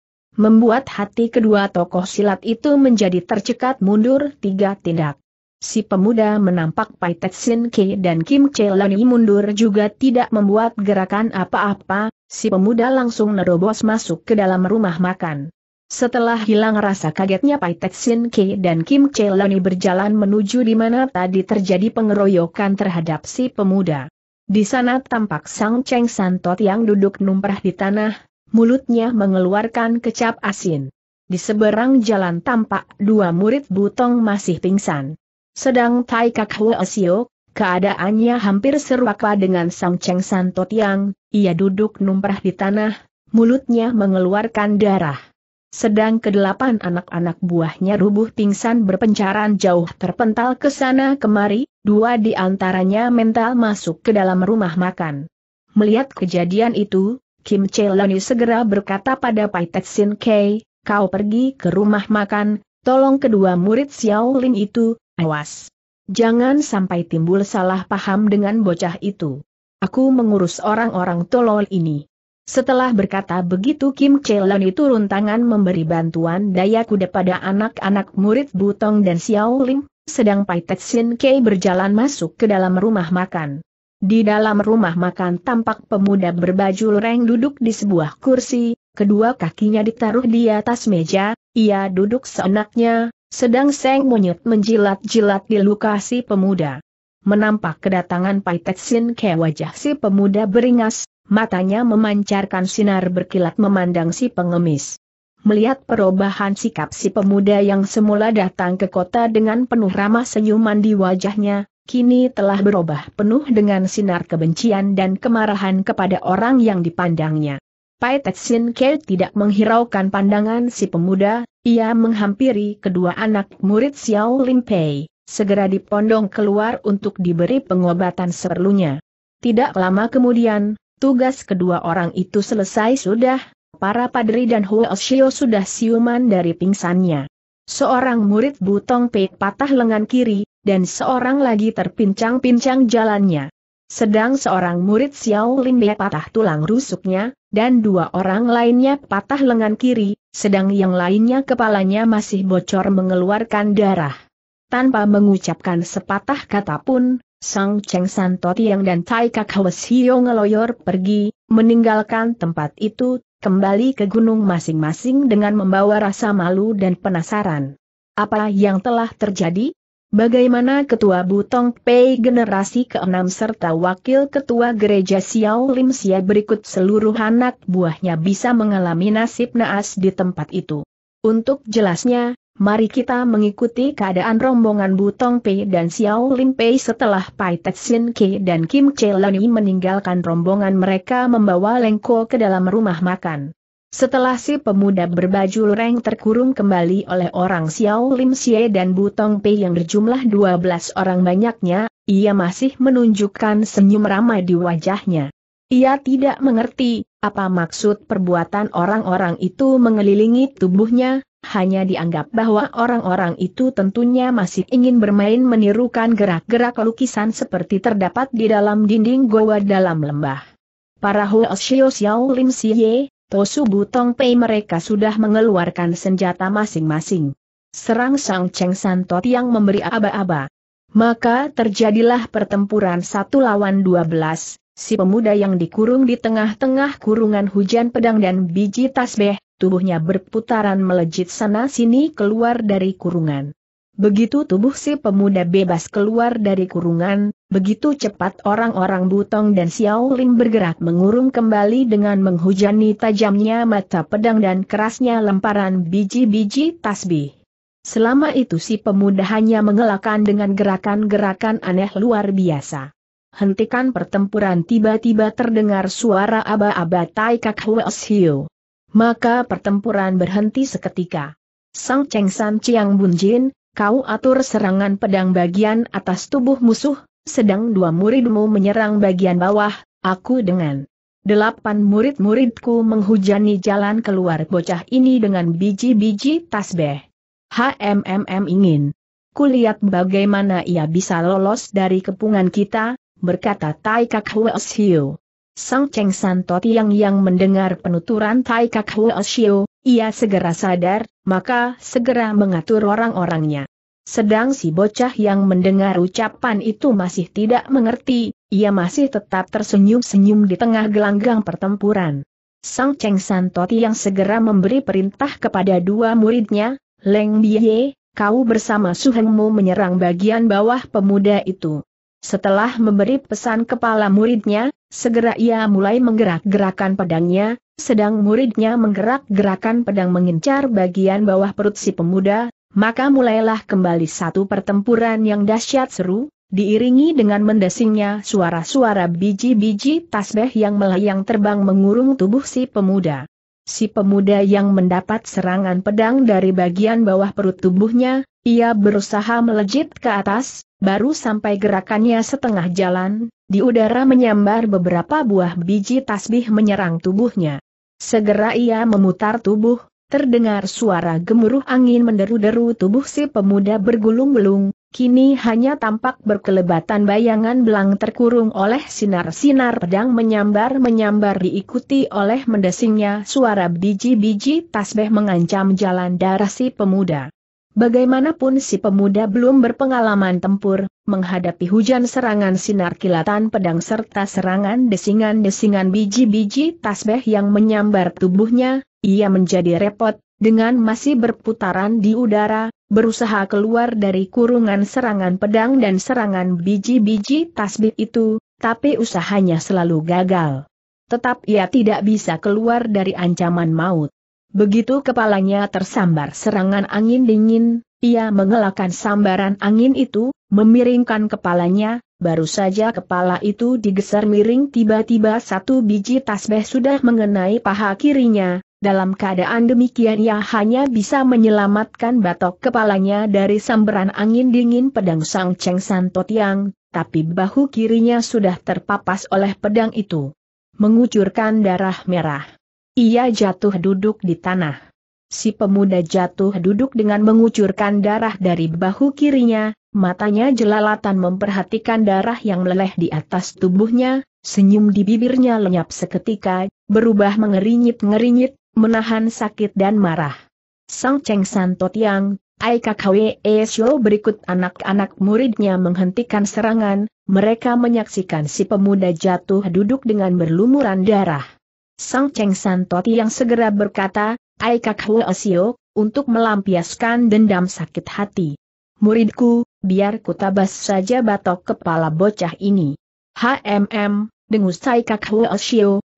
membuat hati kedua tokoh silat itu menjadi tercekat mundur tiga tindak. Si pemuda menampak Pai Sin Ke dan Kim Chelani mundur juga tidak membuat gerakan apa-apa, si pemuda langsung nerobos masuk ke dalam rumah makan. Setelah hilang rasa kagetnya Pai Sin Ke dan Kim Chelani berjalan menuju di mana tadi terjadi pengeroyokan terhadap si pemuda. Di sana tampak Sang Cheng Santot yang duduk numprah di tanah, mulutnya mengeluarkan kecap asin. Di seberang jalan tampak dua murid butong masih pingsan. Sedang Tai Kak Osio, keadaannya hampir serupa dengan Sang Cheng San Totiang, ia duduk numprah di tanah, mulutnya mengeluarkan darah. Sedang kedelapan anak-anak buahnya rubuh pingsan berpencaran jauh terpental ke sana kemari, dua di antaranya mental masuk ke dalam rumah makan. Melihat kejadian itu, Kim Chelani segera berkata pada Pai Tetsin Kei, kau pergi ke rumah makan, tolong kedua murid Xiao Lin itu, awas. Jangan sampai timbul salah paham dengan bocah itu. Aku mengurus orang-orang tolol ini. Setelah berkata begitu Kim Chelani turun tangan memberi bantuan daya kuda pada anak-anak murid Butong dan Xiao Ling, sedang Pai Tetsin Kei berjalan masuk ke dalam rumah makan. Di dalam rumah makan tampak pemuda berbaju lereng duduk di sebuah kursi, kedua kakinya ditaruh di atas meja, ia duduk seenaknya, sedang seng monyet menjilat-jilat di luka pemuda. Menampak kedatangan Pai Tetsin ke wajah si pemuda beringas, matanya memancarkan sinar berkilat memandang si pengemis. Melihat perubahan sikap si pemuda yang semula datang ke kota dengan penuh ramah senyuman di wajahnya, kini telah berubah penuh dengan sinar kebencian dan kemarahan kepada orang yang dipandangnya. Pai Tetsin Kei tidak menghiraukan pandangan si pemuda, ia menghampiri kedua anak murid Xiao Lim Pei, segera dipondong keluar untuk diberi pengobatan seperlunya. Tidak lama kemudian, tugas kedua orang itu selesai sudah, para padri dan Huo Xiao sudah siuman dari pingsannya. Seorang murid Butong Pei patah lengan kiri, dan seorang lagi terpincang-pincang jalannya. Sedang seorang murid Xiao Lin Be patah tulang rusuknya, dan dua orang lainnya patah lengan kiri, sedang yang lainnya kepalanya masih bocor mengeluarkan darah. Tanpa mengucapkan sepatah kata pun, Sang Cheng San Totiang dan Tai Kak Hwesio ngeloyor pergi, meninggalkan tempat itu, kembali ke gunung masing-masing dengan membawa rasa malu dan penasaran. Apa yang telah terjadi? Bagaimana Ketua Butong Pei generasi ke-6 serta Wakil Ketua Gereja Xiao Lim Xia berikut seluruh anak buahnya bisa mengalami nasib naas di tempat itu. Untuk jelasnya, mari kita mengikuti keadaan rombongan Butong Pei dan Xiao Lim Pei setelah Pai Tetsin Ke dan Kim Che meninggalkan rombongan mereka membawa Lengko ke dalam rumah makan. Setelah si pemuda berbaju loreng terkurung kembali oleh orang Xiao Lim Xie dan Butong Pei yang berjumlah 12 orang banyaknya, ia masih menunjukkan senyum ramai di wajahnya. Ia tidak mengerti apa maksud perbuatan orang-orang itu mengelilingi tubuhnya, hanya dianggap bahwa orang-orang itu tentunya masih ingin bermain menirukan gerak-gerak lukisan seperti terdapat di dalam dinding goa dalam lembah. Para Huo Xiao Lim Xie, Tosu Butong Pei mereka sudah mengeluarkan senjata masing-masing. Serang Sang Cheng Santot yang memberi aba-aba. Maka terjadilah pertempuran satu lawan dua belas, si pemuda yang dikurung di tengah-tengah kurungan hujan pedang dan biji tasbih, tubuhnya berputaran melejit sana-sini keluar dari kurungan. Begitu tubuh si pemuda bebas keluar dari kurungan, begitu cepat orang-orang Butong dan Xiao Ling bergerak mengurung kembali dengan menghujani tajamnya mata pedang dan kerasnya lemparan biji-biji tasbih. Selama itu si pemuda hanya mengelakkan dengan gerakan-gerakan aneh luar biasa. Hentikan pertempuran tiba-tiba terdengar suara aba-aba Tai Kak Hiu. Maka pertempuran berhenti seketika. Sang Cheng San Chiang Jin kau atur serangan pedang bagian atas tubuh musuh, sedang dua muridmu menyerang bagian bawah, aku dengan Delapan murid-muridku menghujani jalan keluar bocah ini dengan biji-biji tasbeh. HMMM ingin. Kulihat bagaimana ia bisa lolos dari kepungan kita, berkata Tai Kak Sang Cheng San Toti yang mendengar penuturan Tai Kak Huo ia segera sadar, maka segera mengatur orang-orangnya. Sedang si bocah yang mendengar ucapan itu masih tidak mengerti, ia masih tetap tersenyum-senyum di tengah gelanggang pertempuran. Sang Cheng San Santoti yang segera memberi perintah kepada dua muridnya, Leng Biye, kau bersama suhengmu menyerang bagian bawah pemuda itu. Setelah memberi pesan kepala muridnya, segera ia mulai menggerak-gerakan pedangnya, sedang muridnya menggerak-gerakan pedang mengincar bagian bawah perut si pemuda, maka mulailah kembali satu pertempuran yang dahsyat seru, diiringi dengan mendesingnya suara-suara biji-biji tasbih yang melayang terbang mengurung tubuh si pemuda si pemuda yang mendapat serangan pedang dari bagian bawah perut tubuhnya, ia berusaha melejit ke atas, baru sampai gerakannya setengah jalan, di udara menyambar beberapa buah biji tasbih menyerang tubuhnya. Segera ia memutar tubuh, terdengar suara gemuruh angin menderu-deru tubuh si pemuda bergulung-gulung, Kini hanya tampak berkelebatan bayangan belang terkurung oleh sinar-sinar pedang menyambar-menyambar diikuti oleh mendesingnya suara biji-biji tasbih mengancam jalan darah si pemuda. Bagaimanapun si pemuda belum berpengalaman tempur, menghadapi hujan serangan sinar kilatan pedang serta serangan desingan-desingan biji-biji tasbih yang menyambar tubuhnya, ia menjadi repot, dengan masih berputaran di udara, berusaha keluar dari kurungan serangan pedang dan serangan biji-biji tasbih itu, tapi usahanya selalu gagal. Tetap ia tidak bisa keluar dari ancaman maut. Begitu kepalanya tersambar serangan angin dingin, ia mengelakkan sambaran angin itu, memiringkan kepalanya, baru saja kepala itu digeser miring tiba-tiba satu biji tasbih sudah mengenai paha kirinya, dalam keadaan demikian ia hanya bisa menyelamatkan batok kepalanya dari samberan angin dingin pedang Sang Cheng San yang, tapi bahu kirinya sudah terpapas oleh pedang itu. Mengucurkan darah merah. Ia jatuh duduk di tanah. Si pemuda jatuh duduk dengan mengucurkan darah dari bahu kirinya, matanya jelalatan memperhatikan darah yang meleleh di atas tubuhnya, senyum di bibirnya lenyap seketika, berubah mengerinyit-ngerinyit, menahan sakit dan marah. Sang Cheng Santot yang, Ai Kakwe e berikut anak-anak muridnya menghentikan serangan, mereka menyaksikan si pemuda jatuh duduk dengan berlumuran darah. Sang Cheng Santot yang segera berkata, Ai Kakwe e untuk melampiaskan dendam sakit hati. Muridku, biar kutabas saja batok kepala bocah ini. HMM, dengus Tai Kakwe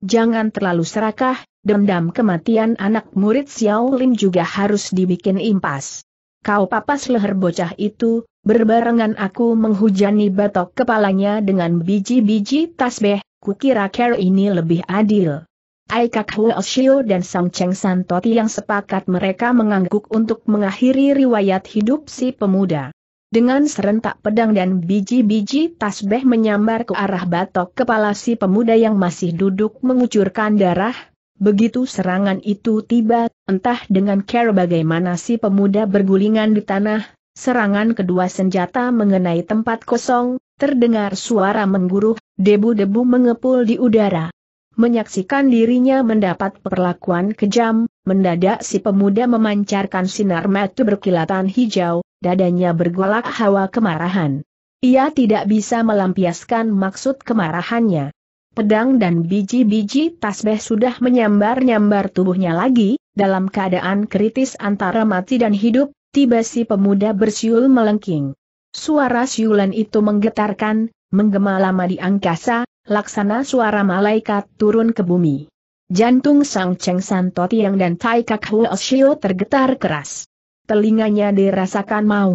Jangan terlalu serakah, dendam kematian anak murid Xiao Lin juga harus dibikin impas. Kau papas leher bocah itu, berbarengan aku menghujani batok kepalanya dengan biji-biji tasbih, kukira care ini lebih adil. Aikak Huoshio dan Sang Cheng Santoti yang sepakat mereka mengangguk untuk mengakhiri riwayat hidup si pemuda. Dengan serentak pedang dan biji-biji tasbeh menyambar ke arah batok kepala si pemuda yang masih duduk mengucurkan darah, begitu serangan itu tiba, entah dengan care bagaimana si pemuda bergulingan di tanah, serangan kedua senjata mengenai tempat kosong, terdengar suara mengguruh, debu-debu mengepul di udara. Menyaksikan dirinya mendapat perlakuan kejam, mendadak si pemuda memancarkan sinar mata berkilatan hijau, dadanya bergolak hawa kemarahan. Ia tidak bisa melampiaskan maksud kemarahannya. Pedang dan biji-biji tasbih sudah menyambar-nyambar tubuhnya lagi, dalam keadaan kritis antara mati dan hidup, tiba si pemuda bersiul melengking. Suara siulan itu menggetarkan, menggema lama di angkasa, laksana suara malaikat turun ke bumi. Jantung Sang Cheng San Totiang dan Tai Kak Huo Shio tergetar keras telinganya dirasakan mau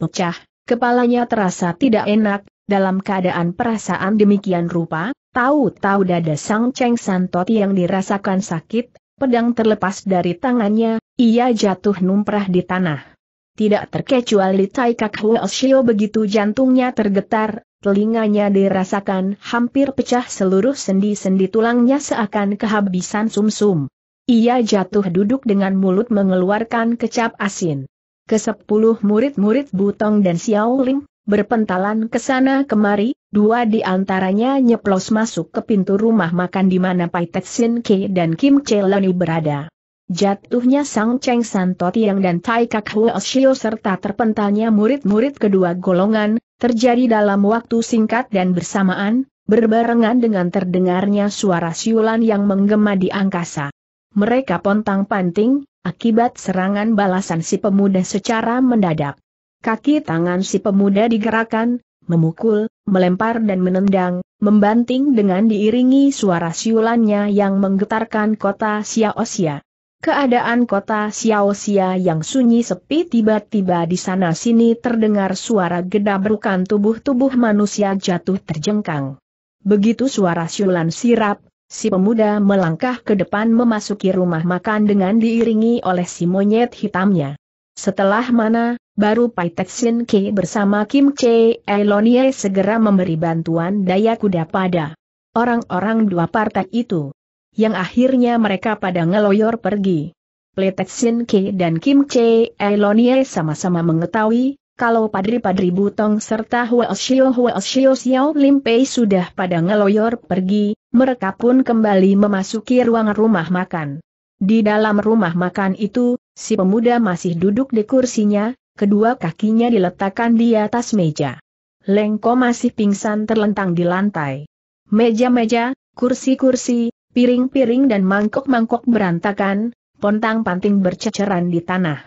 pecah, kepalanya terasa tidak enak, dalam keadaan perasaan demikian rupa, tahu-tahu dada sang Cheng Santot yang dirasakan sakit, pedang terlepas dari tangannya, ia jatuh numprah di tanah. Tidak terkecuali Tai Kak Shio begitu jantungnya tergetar, telinganya dirasakan hampir pecah seluruh sendi-sendi tulangnya seakan kehabisan sumsum. -sum. Ia jatuh duduk dengan mulut mengeluarkan kecap asin. Kesepuluh murid-murid Butong dan Xiao Ling, berpentalan ke sana kemari, dua di antaranya nyeplos masuk ke pintu rumah makan di mana Pai Tek Ke dan Kim Chelani berada. Jatuhnya Sang Cheng San Santotiang dan Tai Kak Osio serta terpentalnya murid-murid kedua golongan, terjadi dalam waktu singkat dan bersamaan, berbarengan dengan terdengarnya suara siulan yang menggema di angkasa. Mereka pontang-panting, akibat serangan balasan si pemuda secara mendadak. Kaki tangan si pemuda digerakkan, memukul, melempar dan menendang, membanting dengan diiringi suara siulannya yang menggetarkan kota Xiaosia. Keadaan kota Xiaosia yang sunyi sepi tiba-tiba di sana-sini terdengar suara gedabrukan tubuh-tubuh manusia jatuh terjengkang. Begitu suara siulan sirap, Si pemuda melangkah ke depan memasuki rumah makan dengan diiringi oleh si monyet hitamnya. Setelah mana, baru Pai Teksin Ki bersama Kim Che Elonie segera memberi bantuan daya kuda pada orang-orang dua partai itu. Yang akhirnya mereka pada ngeloyor pergi. Pai Pleteksin Ki dan Kim Che Elonie sama-sama mengetahui, kalau padri-padri Butong serta Huo Xiao Huo Xiao Xiao Lim Pei sudah pada ngeloyor pergi, mereka pun kembali memasuki ruang rumah makan. Di dalam rumah makan itu, si pemuda masih duduk di kursinya, kedua kakinya diletakkan di atas meja. Lengko masih pingsan terlentang di lantai. Meja-meja, kursi-kursi, piring-piring dan mangkok-mangkok berantakan, pontang-panting berceceran di tanah.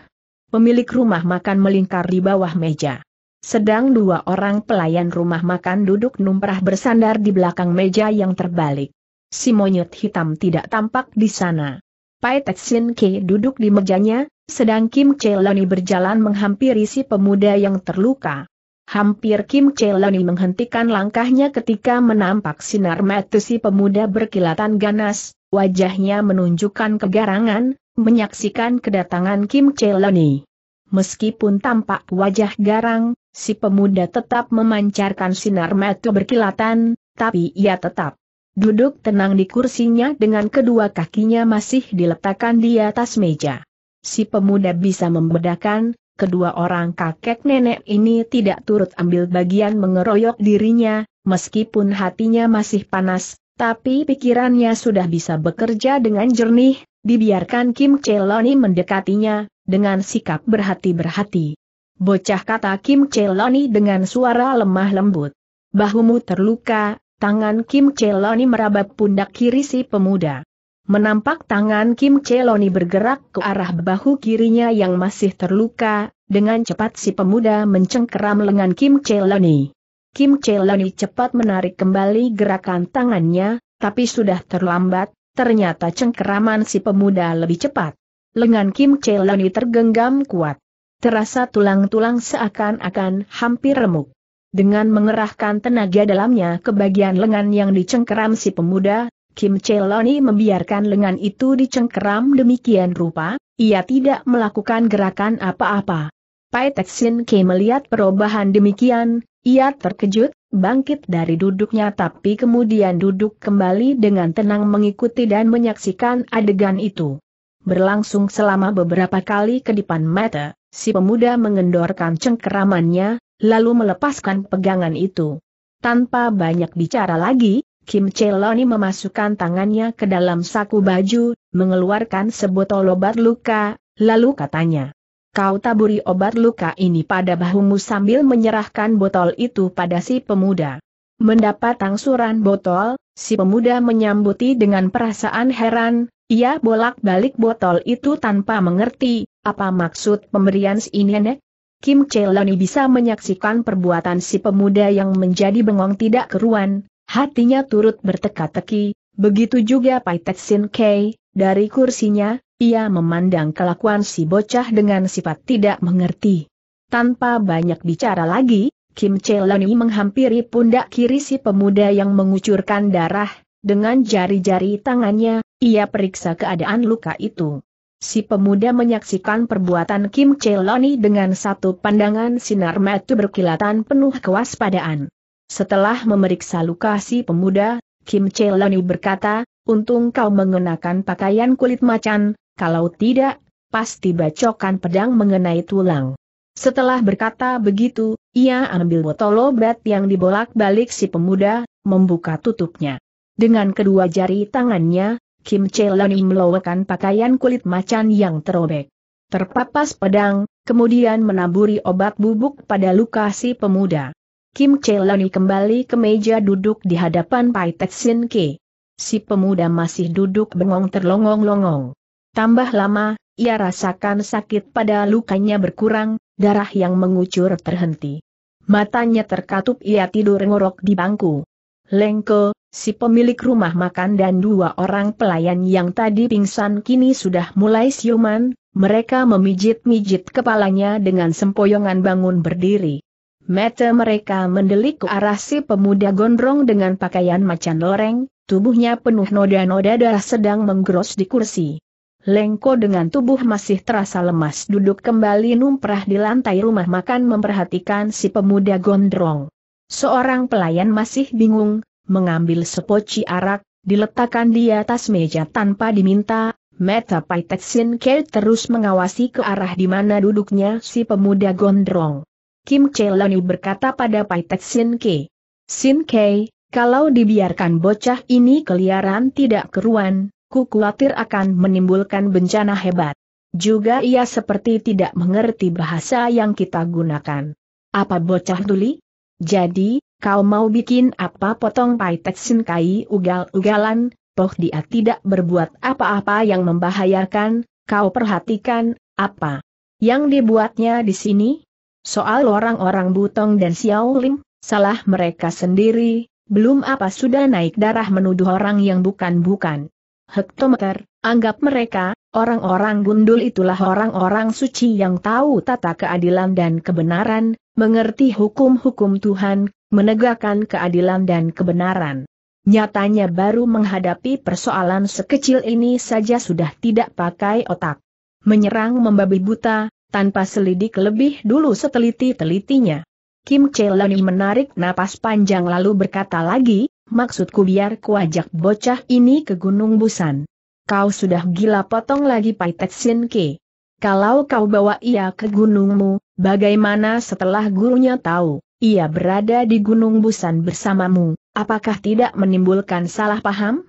Pemilik rumah makan melingkar di bawah meja. Sedang dua orang pelayan rumah makan duduk numprah bersandar di belakang meja yang terbalik. Si monyet hitam tidak tampak di sana. Pai Tetsin Ke duduk di mejanya, sedang Kim Cheloni berjalan menghampiri si pemuda yang terluka. Hampir Kim Cheloni menghentikan langkahnya ketika menampak sinar mata si pemuda berkilatan ganas, wajahnya menunjukkan kegarangan, menyaksikan kedatangan Kim Cheloni. Meskipun tampak wajah garang, Si pemuda tetap memancarkan sinar mata berkilatan, tapi ia tetap duduk tenang di kursinya dengan kedua kakinya masih diletakkan di atas meja. Si pemuda bisa membedakan, kedua orang kakek nenek ini tidak turut ambil bagian mengeroyok dirinya, meskipun hatinya masih panas, tapi pikirannya sudah bisa bekerja dengan jernih, dibiarkan Kim Celoni mendekatinya, dengan sikap berhati-berhati. Bocah kata Kim Celoni dengan suara lemah lembut. Bahumu terluka, tangan Kim Celoni merabap pundak kiri si pemuda. Menampak tangan Kim Celoni bergerak ke arah bahu kirinya yang masih terluka, dengan cepat si pemuda mencengkeram lengan Kim Celoni. Kim Celoni cepat menarik kembali gerakan tangannya, tapi sudah terlambat, ternyata cengkeraman si pemuda lebih cepat. Lengan Kim Celoni tergenggam kuat terasa tulang-tulang seakan-akan hampir remuk. Dengan mengerahkan tenaga dalamnya ke bagian lengan yang dicengkeram si pemuda, Kim Cheloni membiarkan lengan itu dicengkeram demikian rupa, ia tidak melakukan gerakan apa-apa. Pai Teksin K melihat perubahan demikian, ia terkejut, bangkit dari duduknya tapi kemudian duduk kembali dengan tenang mengikuti dan menyaksikan adegan itu. Berlangsung selama beberapa kali kedipan mata, Si pemuda mengendorkan cengkeramannya, lalu melepaskan pegangan itu. Tanpa banyak bicara lagi, Kim Cheloni memasukkan tangannya ke dalam saku baju, mengeluarkan sebotol obat luka, lalu katanya. Kau taburi obat luka ini pada bahumu sambil menyerahkan botol itu pada si pemuda. Mendapat angsuran botol, si pemuda menyambuti dengan perasaan heran, ia bolak-balik botol itu tanpa mengerti, apa maksud pemberian si nenek? Kim Cheloni bisa menyaksikan perbuatan si pemuda yang menjadi bengong tidak keruan, hatinya turut berteka-teki, begitu juga Pai Sin Kei, dari kursinya, ia memandang kelakuan si bocah dengan sifat tidak mengerti. Tanpa banyak bicara lagi, Kim Cheloni menghampiri pundak kiri si pemuda yang mengucurkan darah, dengan jari-jari tangannya, ia periksa keadaan luka itu. Si pemuda menyaksikan perbuatan Kim Cheloni dengan satu pandangan sinar mata berkilatan penuh kewaspadaan. Setelah memeriksa luka si pemuda, Kim Cheloni berkata, untung kau mengenakan pakaian kulit macan, kalau tidak, pasti bacokan pedang mengenai tulang. Setelah berkata begitu, ia ambil botol obat yang dibolak-balik si pemuda, membuka tutupnya. Dengan kedua jari tangannya, Kim Chelani melowakan pakaian kulit macan yang terobek. Terpapas pedang, kemudian menaburi obat bubuk pada luka si pemuda. Kim Chelani kembali ke meja duduk di hadapan Pai Tetsin Ki. Si pemuda masih duduk bengong terlongong-longong. Tambah lama, ia rasakan sakit pada lukanya berkurang, darah yang mengucur terhenti. Matanya terkatup ia tidur ngorok di bangku. Lengko, Si pemilik rumah makan dan dua orang pelayan yang tadi pingsan kini sudah mulai siuman, mereka memijit-mijit kepalanya dengan sempoyongan bangun berdiri. Mata mereka mendelik ke arah si pemuda gondrong dengan pakaian macan loreng, tubuhnya penuh noda-noda darah sedang menggeros di kursi. Lengko dengan tubuh masih terasa lemas duduk kembali numprah di lantai rumah makan memperhatikan si pemuda gondrong. Seorang pelayan masih bingung, mengambil sepoci arak, diletakkan di atas meja tanpa diminta, Meta Paitetsin Care terus mengawasi ke arah di mana duduknya si pemuda gondrong. Kim Chelani berkata pada Paitetsin Ke, Sin Ke, kalau dibiarkan bocah ini keliaran tidak keruan, ku khawatir akan menimbulkan bencana hebat. Juga ia seperti tidak mengerti bahasa yang kita gunakan. Apa bocah tuli? Jadi, Kau mau bikin apa potong Pai Sin Kai ugal-ugalan, toh dia tidak berbuat apa-apa yang membahayakan, kau perhatikan, apa yang dibuatnya di sini? Soal orang-orang Butong dan Xiao Lim, salah mereka sendiri, belum apa sudah naik darah menuduh orang yang bukan-bukan. Hektometer, anggap mereka, orang-orang gundul itulah orang-orang suci yang tahu tata keadilan dan kebenaran, mengerti hukum-hukum Tuhan, menegakkan keadilan dan kebenaran. Nyatanya baru menghadapi persoalan sekecil ini saja sudah tidak pakai otak. Menyerang membabi buta, tanpa selidik lebih dulu seteliti-telitinya. Kim Chelani menarik napas panjang lalu berkata lagi, maksudku biar kuajak bocah ini ke Gunung Busan. Kau sudah gila potong lagi Pai Tetsin Ke. Kalau kau bawa ia ke gunungmu, bagaimana setelah gurunya tahu? ia berada di Gunung Busan bersamamu, apakah tidak menimbulkan salah paham?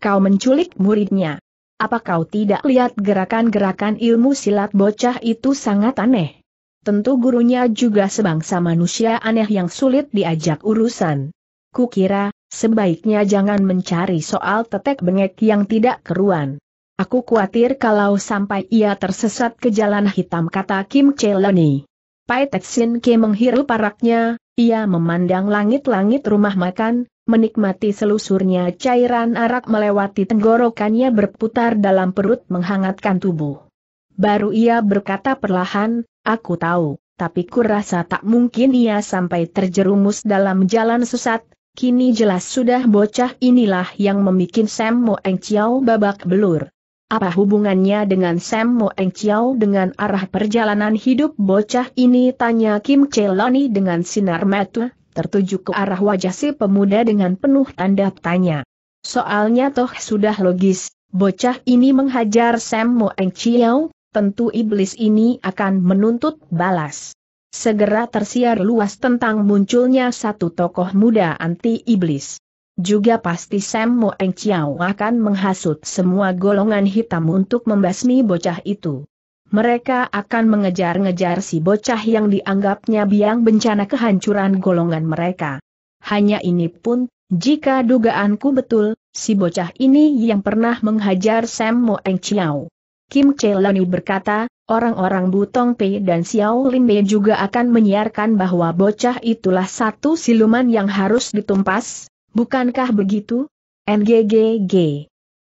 Kau menculik muridnya. Apa kau tidak lihat gerakan-gerakan ilmu silat bocah itu sangat aneh? Tentu gurunya juga sebangsa manusia aneh yang sulit diajak urusan. Kukira, sebaiknya jangan mencari soal tetek bengek yang tidak keruan. Aku khawatir kalau sampai ia tersesat ke jalan hitam kata Kim Chelani. Pai Teksin Ke menghirup paraknya, ia memandang langit-langit rumah makan, menikmati selusurnya cairan arak melewati tenggorokannya berputar dalam perut menghangatkan tubuh. Baru ia berkata perlahan, aku tahu, tapi kurasa tak mungkin ia sampai terjerumus dalam jalan sesat, kini jelas sudah bocah inilah yang membuat Sam Moeng Chiao babak belur. Apa hubungannya dengan Sam Mo Eng Chiao dengan arah perjalanan hidup bocah ini? Tanya Kim Loni dengan sinar mata, tertuju ke arah wajah si pemuda dengan penuh tanda tanya. Soalnya toh sudah logis, bocah ini menghajar Sam Mo Eng Chiao, tentu iblis ini akan menuntut balas. Segera tersiar luas tentang munculnya satu tokoh muda anti-iblis. Juga pasti Sam Mo Eng Chiao akan menghasut semua golongan hitam untuk membasmi bocah itu. Mereka akan mengejar-ngejar si bocah yang dianggapnya biang bencana kehancuran golongan mereka. Hanya ini pun, jika dugaanku betul, si bocah ini yang pernah menghajar Sam Mo Eng Chiao. Kim Chelani berkata, orang-orang Butong Pei dan Xiao Lin Bei juga akan menyiarkan bahwa bocah itulah satu siluman yang harus ditumpas, Bukankah begitu? NGGG.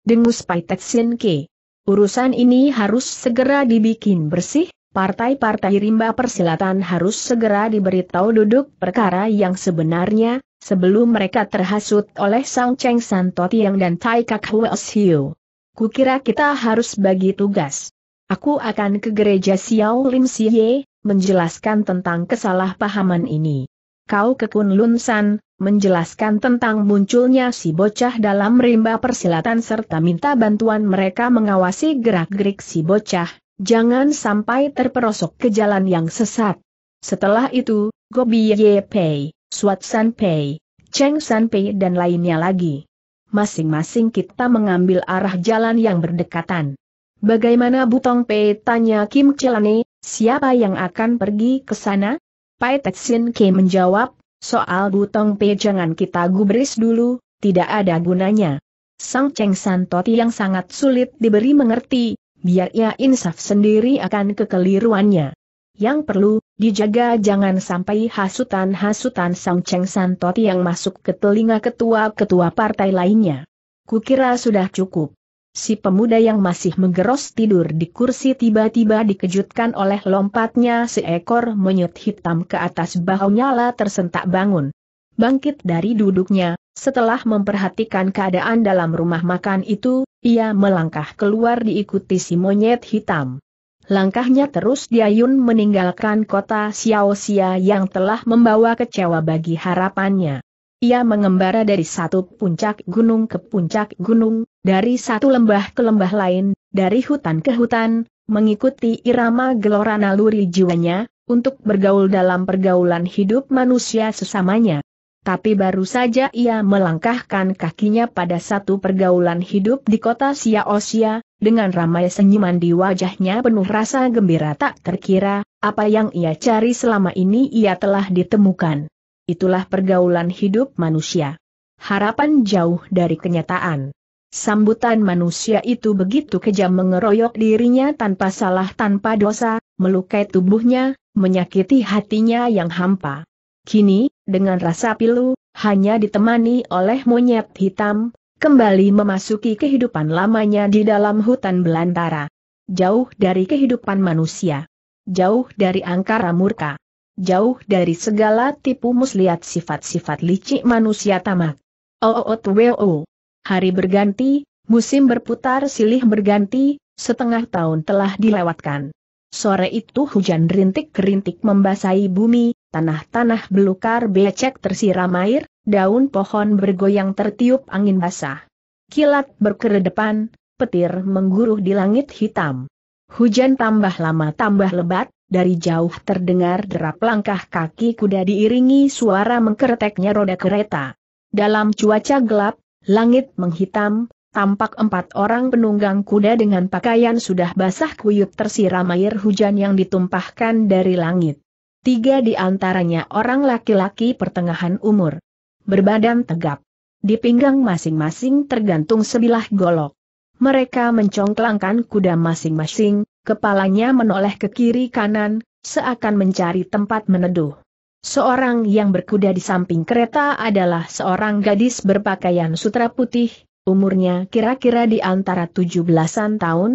Dengus Tetsin K. Urusan ini harus segera dibikin bersih, partai-partai rimba persilatan harus segera diberitahu duduk perkara yang sebenarnya, sebelum mereka terhasut oleh Sang Cheng Totiang dan Tai Kak Hueshiu. Kukira kita harus bagi tugas. Aku akan ke gereja Xiao Lim Siye, menjelaskan tentang kesalahpahaman ini. Kau ke Lun San, menjelaskan tentang munculnya si bocah dalam rimba persilatan serta minta bantuan mereka mengawasi gerak-gerik si bocah, jangan sampai terperosok ke jalan yang sesat. Setelah itu, Gobi Ye Pei, Suat San Pei, Cheng San Pei dan lainnya lagi. Masing-masing kita mengambil arah jalan yang berdekatan. Bagaimana Butong Pei tanya Kim Chilane, siapa yang akan pergi ke sana? Pai Teksin Ke menjawab, Soal Butong Pe jangan kita gubris dulu, tidak ada gunanya. Sang Cheng San Santoti yang sangat sulit diberi mengerti, biar ia insaf sendiri akan kekeliruannya. Yang perlu, dijaga jangan sampai hasutan-hasutan Sang Cheng San Santoti yang masuk ke telinga ketua-ketua partai lainnya. Kukira sudah cukup. Si pemuda yang masih menggeros tidur di kursi tiba-tiba dikejutkan oleh lompatnya seekor monyet hitam ke atas bahu nyala tersentak bangun. Bangkit dari duduknya, setelah memperhatikan keadaan dalam rumah makan itu, ia melangkah keluar diikuti si monyet hitam. Langkahnya terus diayun meninggalkan kota Xiaoxia yang telah membawa kecewa bagi harapannya. Ia mengembara dari satu puncak gunung ke puncak gunung, dari satu lembah ke lembah lain, dari hutan ke hutan, mengikuti irama gelora naluri jiwanya, untuk bergaul dalam pergaulan hidup manusia sesamanya. Tapi baru saja ia melangkahkan kakinya pada satu pergaulan hidup di kota Siaosia, dengan ramai senyuman di wajahnya penuh rasa gembira tak terkira, apa yang ia cari selama ini ia telah ditemukan. Itulah pergaulan hidup manusia. Harapan jauh dari kenyataan. Sambutan manusia itu begitu kejam mengeroyok dirinya tanpa salah tanpa dosa, melukai tubuhnya, menyakiti hatinya yang hampa. Kini, dengan rasa pilu, hanya ditemani oleh monyet hitam, kembali memasuki kehidupan lamanya di dalam hutan belantara. Jauh dari kehidupan manusia. Jauh dari angkara murka. Jauh dari segala tipu muslihat sifat-sifat licik manusia tamak. Oot wo. Hari berganti, musim berputar silih berganti, setengah tahun telah dilewatkan. Sore itu hujan rintik-rintik membasahi bumi, tanah-tanah belukar becek tersiram air, daun pohon bergoyang tertiup angin basah. Kilat berkeredepan, petir mengguruh di langit hitam. Hujan tambah lama tambah lebat, dari jauh terdengar derap langkah kaki kuda diiringi suara mengkereteknya roda kereta. Dalam cuaca gelap, Langit menghitam, tampak empat orang penunggang kuda dengan pakaian sudah basah kuyup tersiram air hujan yang ditumpahkan dari langit. Tiga di antaranya orang laki-laki pertengahan umur. Berbadan tegap. Di pinggang masing-masing tergantung sebilah golok. Mereka mencongklangkan kuda masing-masing, kepalanya menoleh ke kiri kanan, seakan mencari tempat meneduh. Seorang yang berkuda di samping kereta adalah seorang gadis berpakaian sutra putih, umurnya kira-kira di antara 17-an tahun.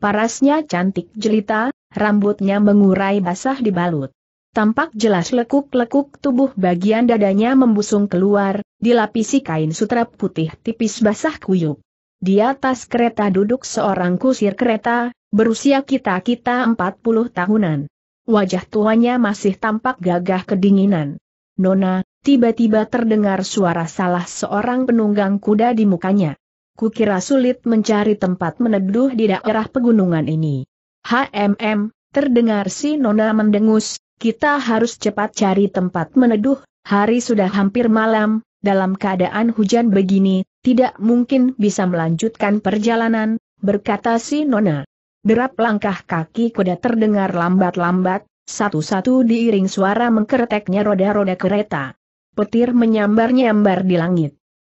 Parasnya cantik jelita, rambutnya mengurai basah dibalut. Tampak jelas lekuk-lekuk tubuh bagian dadanya membusung keluar, dilapisi kain sutra putih tipis basah kuyup. Di atas kereta duduk seorang kusir kereta, berusia kita-kita 40 tahunan. Wajah tuanya masih tampak gagah kedinginan. Nona, tiba-tiba terdengar suara salah seorang penunggang kuda di mukanya. Kukira sulit mencari tempat meneduh di daerah pegunungan ini. HMM, terdengar si Nona mendengus, kita harus cepat cari tempat meneduh, hari sudah hampir malam, dalam keadaan hujan begini, tidak mungkin bisa melanjutkan perjalanan, berkata si Nona derap langkah kaki kuda terdengar lambat-lambat, satu-satu diiring suara mengkereteknya roda-roda kereta. Petir menyambar-nyambar di langit.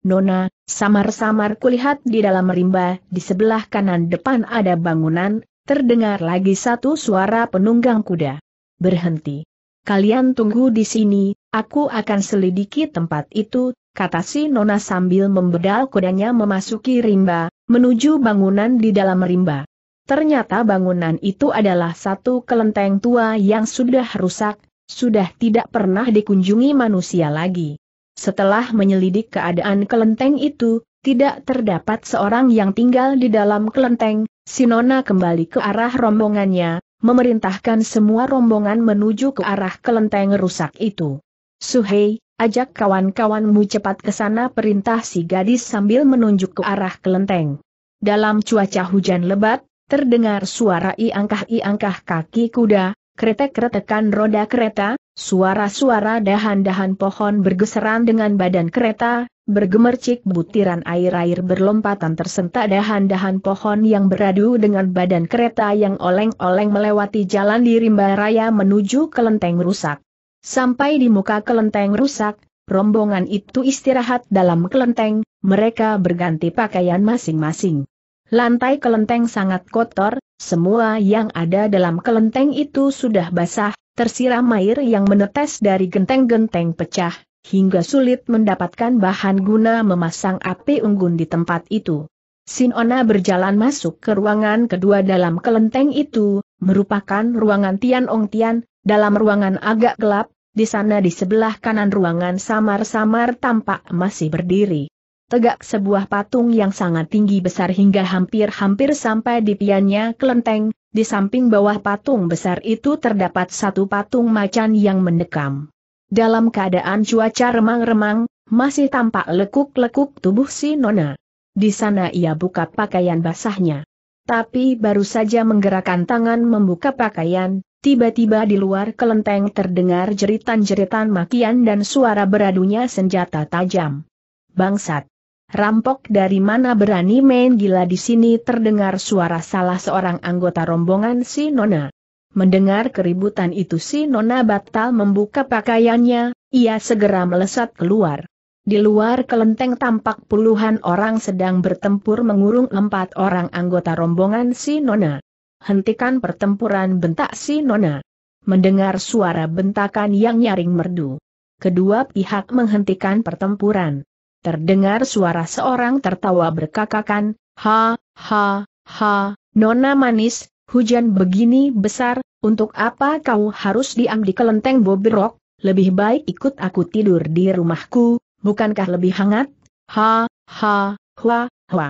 Nona, samar-samar kulihat di dalam rimba, di sebelah kanan depan ada bangunan, terdengar lagi satu suara penunggang kuda. Berhenti. Kalian tunggu di sini, aku akan selidiki tempat itu, kata si Nona sambil membedal kudanya memasuki rimba, menuju bangunan di dalam rimba. Ternyata bangunan itu adalah satu kelenteng tua yang sudah rusak, sudah tidak pernah dikunjungi manusia lagi. Setelah menyelidik keadaan kelenteng itu, tidak terdapat seorang yang tinggal di dalam kelenteng, Sinona kembali ke arah rombongannya, memerintahkan semua rombongan menuju ke arah kelenteng rusak itu. Suhei, ajak kawan-kawanmu cepat ke sana perintah si gadis sambil menunjuk ke arah kelenteng. Dalam cuaca hujan lebat, Terdengar suara iangkah-iangkah kaki kuda, kretek-kretekan roda kereta, suara-suara dahan-dahan pohon bergeseran dengan badan kereta, bergemercik butiran air-air berlompatan tersentak dahan-dahan pohon yang beradu dengan badan kereta yang oleng-oleng melewati jalan di rimba raya menuju kelenteng rusak. Sampai di muka kelenteng rusak, rombongan itu istirahat dalam kelenteng, mereka berganti pakaian masing-masing. Lantai kelenteng sangat kotor, semua yang ada dalam kelenteng itu sudah basah, tersiram air yang menetes dari genteng-genteng pecah, hingga sulit mendapatkan bahan guna memasang api unggun di tempat itu. Sinona berjalan masuk ke ruangan kedua dalam kelenteng itu, merupakan ruangan Tian Ong Tian, dalam ruangan agak gelap, di sana di sebelah kanan ruangan samar-samar tampak masih berdiri tegak sebuah patung yang sangat tinggi besar hingga hampir-hampir sampai di piannya kelenteng, di samping bawah patung besar itu terdapat satu patung macan yang mendekam. Dalam keadaan cuaca remang-remang, masih tampak lekuk-lekuk tubuh si Nona. Di sana ia buka pakaian basahnya. Tapi baru saja menggerakkan tangan membuka pakaian, tiba-tiba di luar kelenteng terdengar jeritan-jeritan makian dan suara beradunya senjata tajam. Bangsat! Rampok dari mana berani main gila di sini terdengar suara salah seorang anggota rombongan si Nona. Mendengar keributan itu si Nona batal membuka pakaiannya, ia segera melesat keluar. Di luar kelenteng tampak puluhan orang sedang bertempur mengurung empat orang anggota rombongan si Nona. Hentikan pertempuran bentak si Nona. Mendengar suara bentakan yang nyaring merdu. Kedua pihak menghentikan pertempuran terdengar suara seorang tertawa berkakakan, ha, ha, ha, nona manis, hujan begini besar, untuk apa kau harus diam di kelenteng Bobirok, lebih baik ikut aku tidur di rumahku, bukankah lebih hangat? Ha, ha, hua, hua.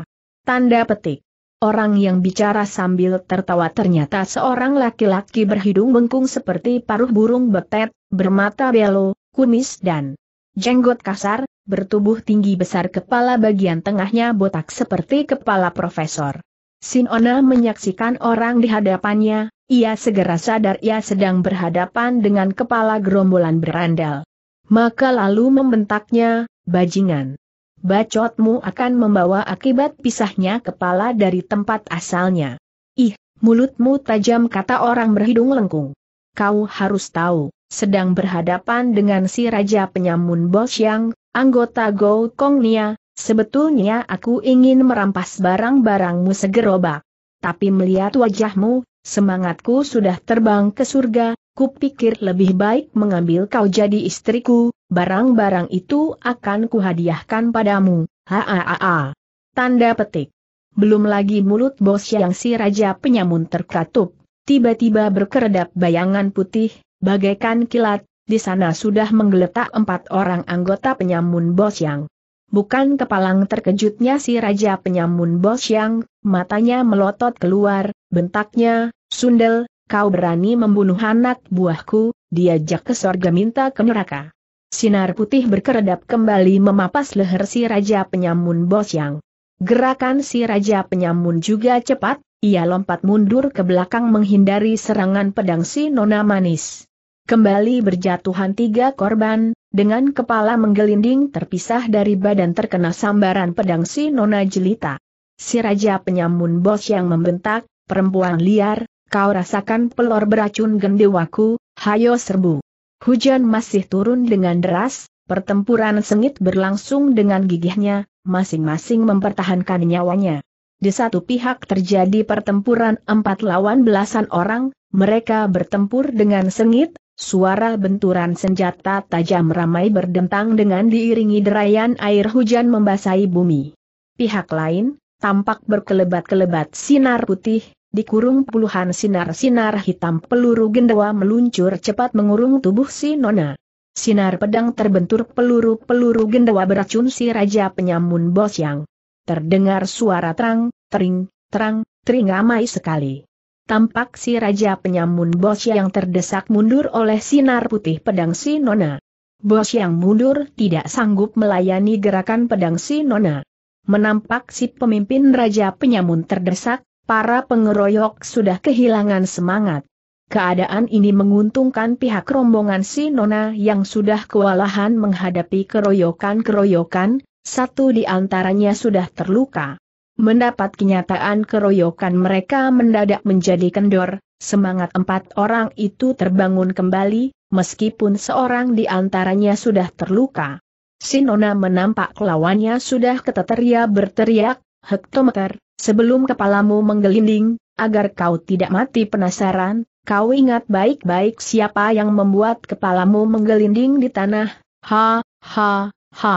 Tanda petik. Orang yang bicara sambil tertawa ternyata seorang laki-laki berhidung bengkung seperti paruh burung betet, bermata belo, kumis dan jenggot kasar, bertubuh tinggi besar kepala bagian tengahnya botak seperti kepala profesor. Sinona menyaksikan orang di hadapannya, ia segera sadar ia sedang berhadapan dengan kepala gerombolan berandal. Maka lalu membentaknya, bajingan. Bacotmu akan membawa akibat pisahnya kepala dari tempat asalnya. Ih, mulutmu tajam kata orang berhidung lengkung. Kau harus tahu, sedang berhadapan dengan si Raja Penyamun Bos Yang, anggota Go Kongnia, sebetulnya aku ingin merampas barang-barangmu segerobak. Tapi melihat wajahmu, semangatku sudah terbang ke surga, kupikir lebih baik mengambil kau jadi istriku, barang-barang itu akan kuhadiahkan padamu, haa. Tanda petik. Belum lagi mulut bos yang si Raja Penyamun terkatup, tiba-tiba berkeredap bayangan putih, Bagaikan kilat, di sana sudah menggeletak empat orang anggota penyamun bos yang. Bukan kepalang terkejutnya si Raja penyamun bos yang, matanya melotot keluar, bentaknya, Sundel, kau berani membunuh anak buahku, diajak ke sorga minta ke neraka. Sinar putih berkeredap kembali memapas leher si Raja penyamun bos yang. Gerakan si Raja penyamun juga cepat, ia lompat mundur ke belakang menghindari serangan pedang si Nona Manis. Kembali berjatuhan tiga korban, dengan kepala menggelinding terpisah dari badan terkena sambaran pedang si Nona Jelita. Si Raja Penyamun Bos yang membentak, perempuan liar, kau rasakan pelor beracun gendewaku, hayo serbu. Hujan masih turun dengan deras, pertempuran sengit berlangsung dengan gigihnya, masing-masing mempertahankan nyawanya. Di satu pihak terjadi pertempuran empat lawan belasan orang, mereka bertempur dengan sengit, Suara benturan senjata tajam ramai berdentang dengan diiringi derayan air hujan membasahi bumi. Pihak lain, tampak berkelebat-kelebat sinar putih, dikurung puluhan sinar-sinar hitam peluru gendawa meluncur cepat mengurung tubuh si Nona. Sinar pedang terbentur peluru-peluru gendawa beracun si Raja Penyamun bos yang. Terdengar suara terang, tering, terang, tering ramai sekali tampak si Raja Penyamun Bos yang terdesak mundur oleh sinar putih pedang si Nona. Bos yang mundur tidak sanggup melayani gerakan pedang si Nona. Menampak si pemimpin Raja Penyamun terdesak, para pengeroyok sudah kehilangan semangat. Keadaan ini menguntungkan pihak rombongan si Nona yang sudah kewalahan menghadapi keroyokan-keroyokan, satu di antaranya sudah terluka. Mendapat kenyataan keroyokan mereka mendadak menjadi kendor, semangat empat orang itu terbangun kembali, meskipun seorang di antaranya sudah terluka. Sinona menampak lawannya sudah keteteria berteriak, hektometer, sebelum kepalamu menggelinding, agar kau tidak mati penasaran, kau ingat baik-baik siapa yang membuat kepalamu menggelinding di tanah, ha, ha, ha.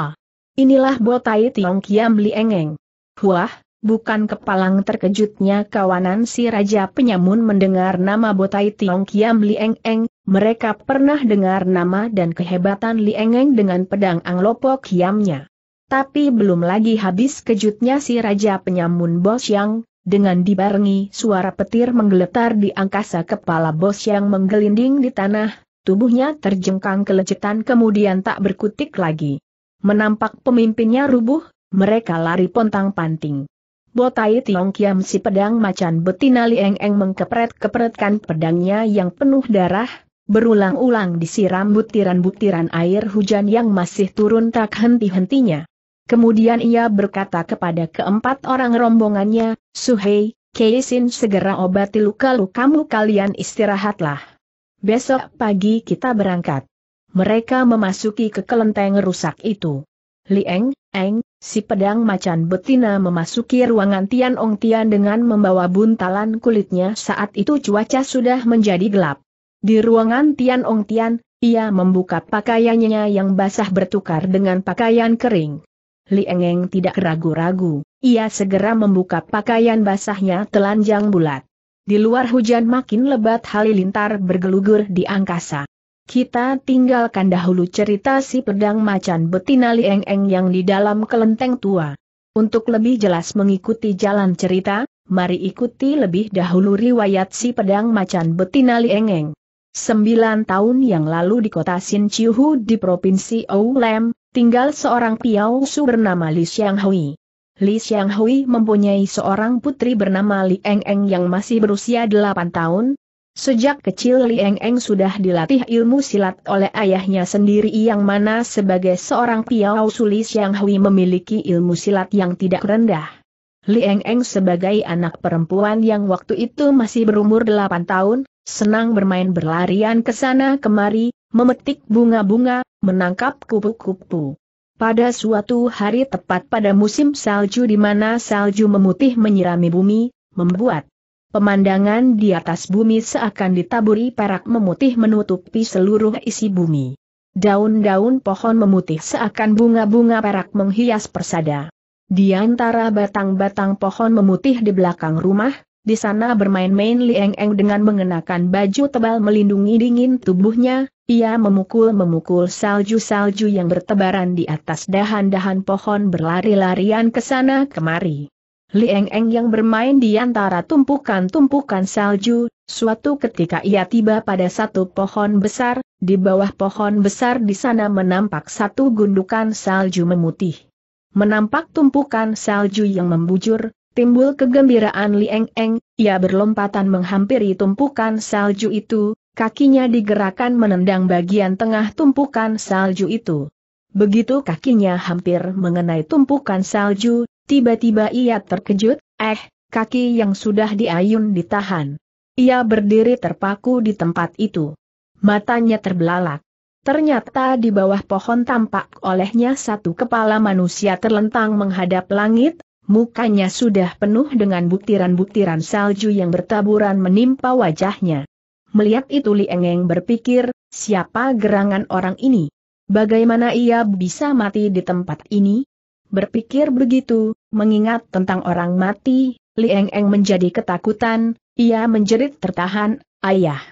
Inilah Botai Tiong Kiam Liengeng. Huah, Bukan kepalang terkejutnya kawanan si Raja Penyamun mendengar nama Botai Tiong Kiam Lieng Eng, mereka pernah dengar nama dan kehebatan Lieng Eng dengan pedang Anglopo Kiamnya. Tapi belum lagi habis kejutnya si Raja Penyamun Bos Yang, dengan dibarengi suara petir menggeletar di angkasa kepala Bos Yang menggelinding di tanah, tubuhnya terjengkang kelecetan kemudian tak berkutik lagi. Menampak pemimpinnya rubuh, mereka lari pontang-panting. Botai Tiong Kiam si pedang macan betina Lieng Eng mengkepret-kepretkan pedangnya yang penuh darah, berulang-ulang disiram butiran-butiran air hujan yang masih turun tak henti-hentinya. Kemudian ia berkata kepada keempat orang rombongannya, Suhei, Keisin segera obati luka-lukamu kalian istirahatlah. Besok pagi kita berangkat. Mereka memasuki ke kelenteng rusak itu. Lieng, Eng, Si pedang macan betina memasuki ruangan Tian Ong Tian dengan membawa buntalan kulitnya saat itu cuaca sudah menjadi gelap. Di ruangan Tian Ong Tian, ia membuka pakaiannya yang basah bertukar dengan pakaian kering. Li Engeng tidak ragu-ragu, ia segera membuka pakaian basahnya telanjang bulat. Di luar hujan makin lebat halilintar bergelugur di angkasa. Kita tinggalkan dahulu cerita si pedang macan betina Lieng Eng yang di dalam kelenteng tua. Untuk lebih jelas mengikuti jalan cerita, mari ikuti lebih dahulu riwayat si pedang macan betina Lieng Eng. Sembilan tahun yang lalu di kota Sin di Provinsi Oulem, tinggal seorang piau su bernama Li Xianghui. Li Xianghui mempunyai seorang putri bernama Li Eng Eng yang masih berusia 8 tahun, Sejak kecil Lieng Eng sudah dilatih ilmu silat oleh ayahnya sendiri yang mana sebagai seorang piau sulis yang Hui memiliki ilmu silat yang tidak rendah. Lieng Eng sebagai anak perempuan yang waktu itu masih berumur 8 tahun, senang bermain berlarian ke sana kemari, memetik bunga-bunga, menangkap kupu-kupu. Pada suatu hari tepat pada musim salju di mana salju memutih menyirami bumi, membuat Pemandangan di atas bumi seakan ditaburi perak memutih menutupi seluruh isi bumi. Daun-daun pohon memutih seakan bunga-bunga perak menghias persada. Di antara batang-batang pohon memutih di belakang rumah, di sana bermain-main Lieng Eng dengan mengenakan baju tebal melindungi dingin tubuhnya, ia memukul-memukul salju-salju yang bertebaran di atas dahan-dahan pohon berlari-larian ke sana kemari. Lieng Eng yang bermain di antara tumpukan-tumpukan salju, suatu ketika ia tiba pada satu pohon besar, di bawah pohon besar di sana menampak satu gundukan salju memutih. Menampak tumpukan salju yang membujur, timbul kegembiraan Lieng Eng, ia berlompatan menghampiri tumpukan salju itu, kakinya digerakkan menendang bagian tengah tumpukan salju itu. Begitu kakinya hampir mengenai tumpukan salju, Tiba-tiba ia terkejut, eh, kaki yang sudah diayun ditahan. Ia berdiri terpaku di tempat itu. Matanya terbelalak. Ternyata di bawah pohon tampak olehnya satu kepala manusia terlentang menghadap langit, mukanya sudah penuh dengan butiran-butiran salju yang bertaburan menimpa wajahnya. Melihat itu Li Engeng berpikir, siapa gerangan orang ini? Bagaimana ia bisa mati di tempat ini? Berpikir begitu, mengingat tentang orang mati, Lieng Eng menjadi ketakutan, ia menjerit tertahan, ayah.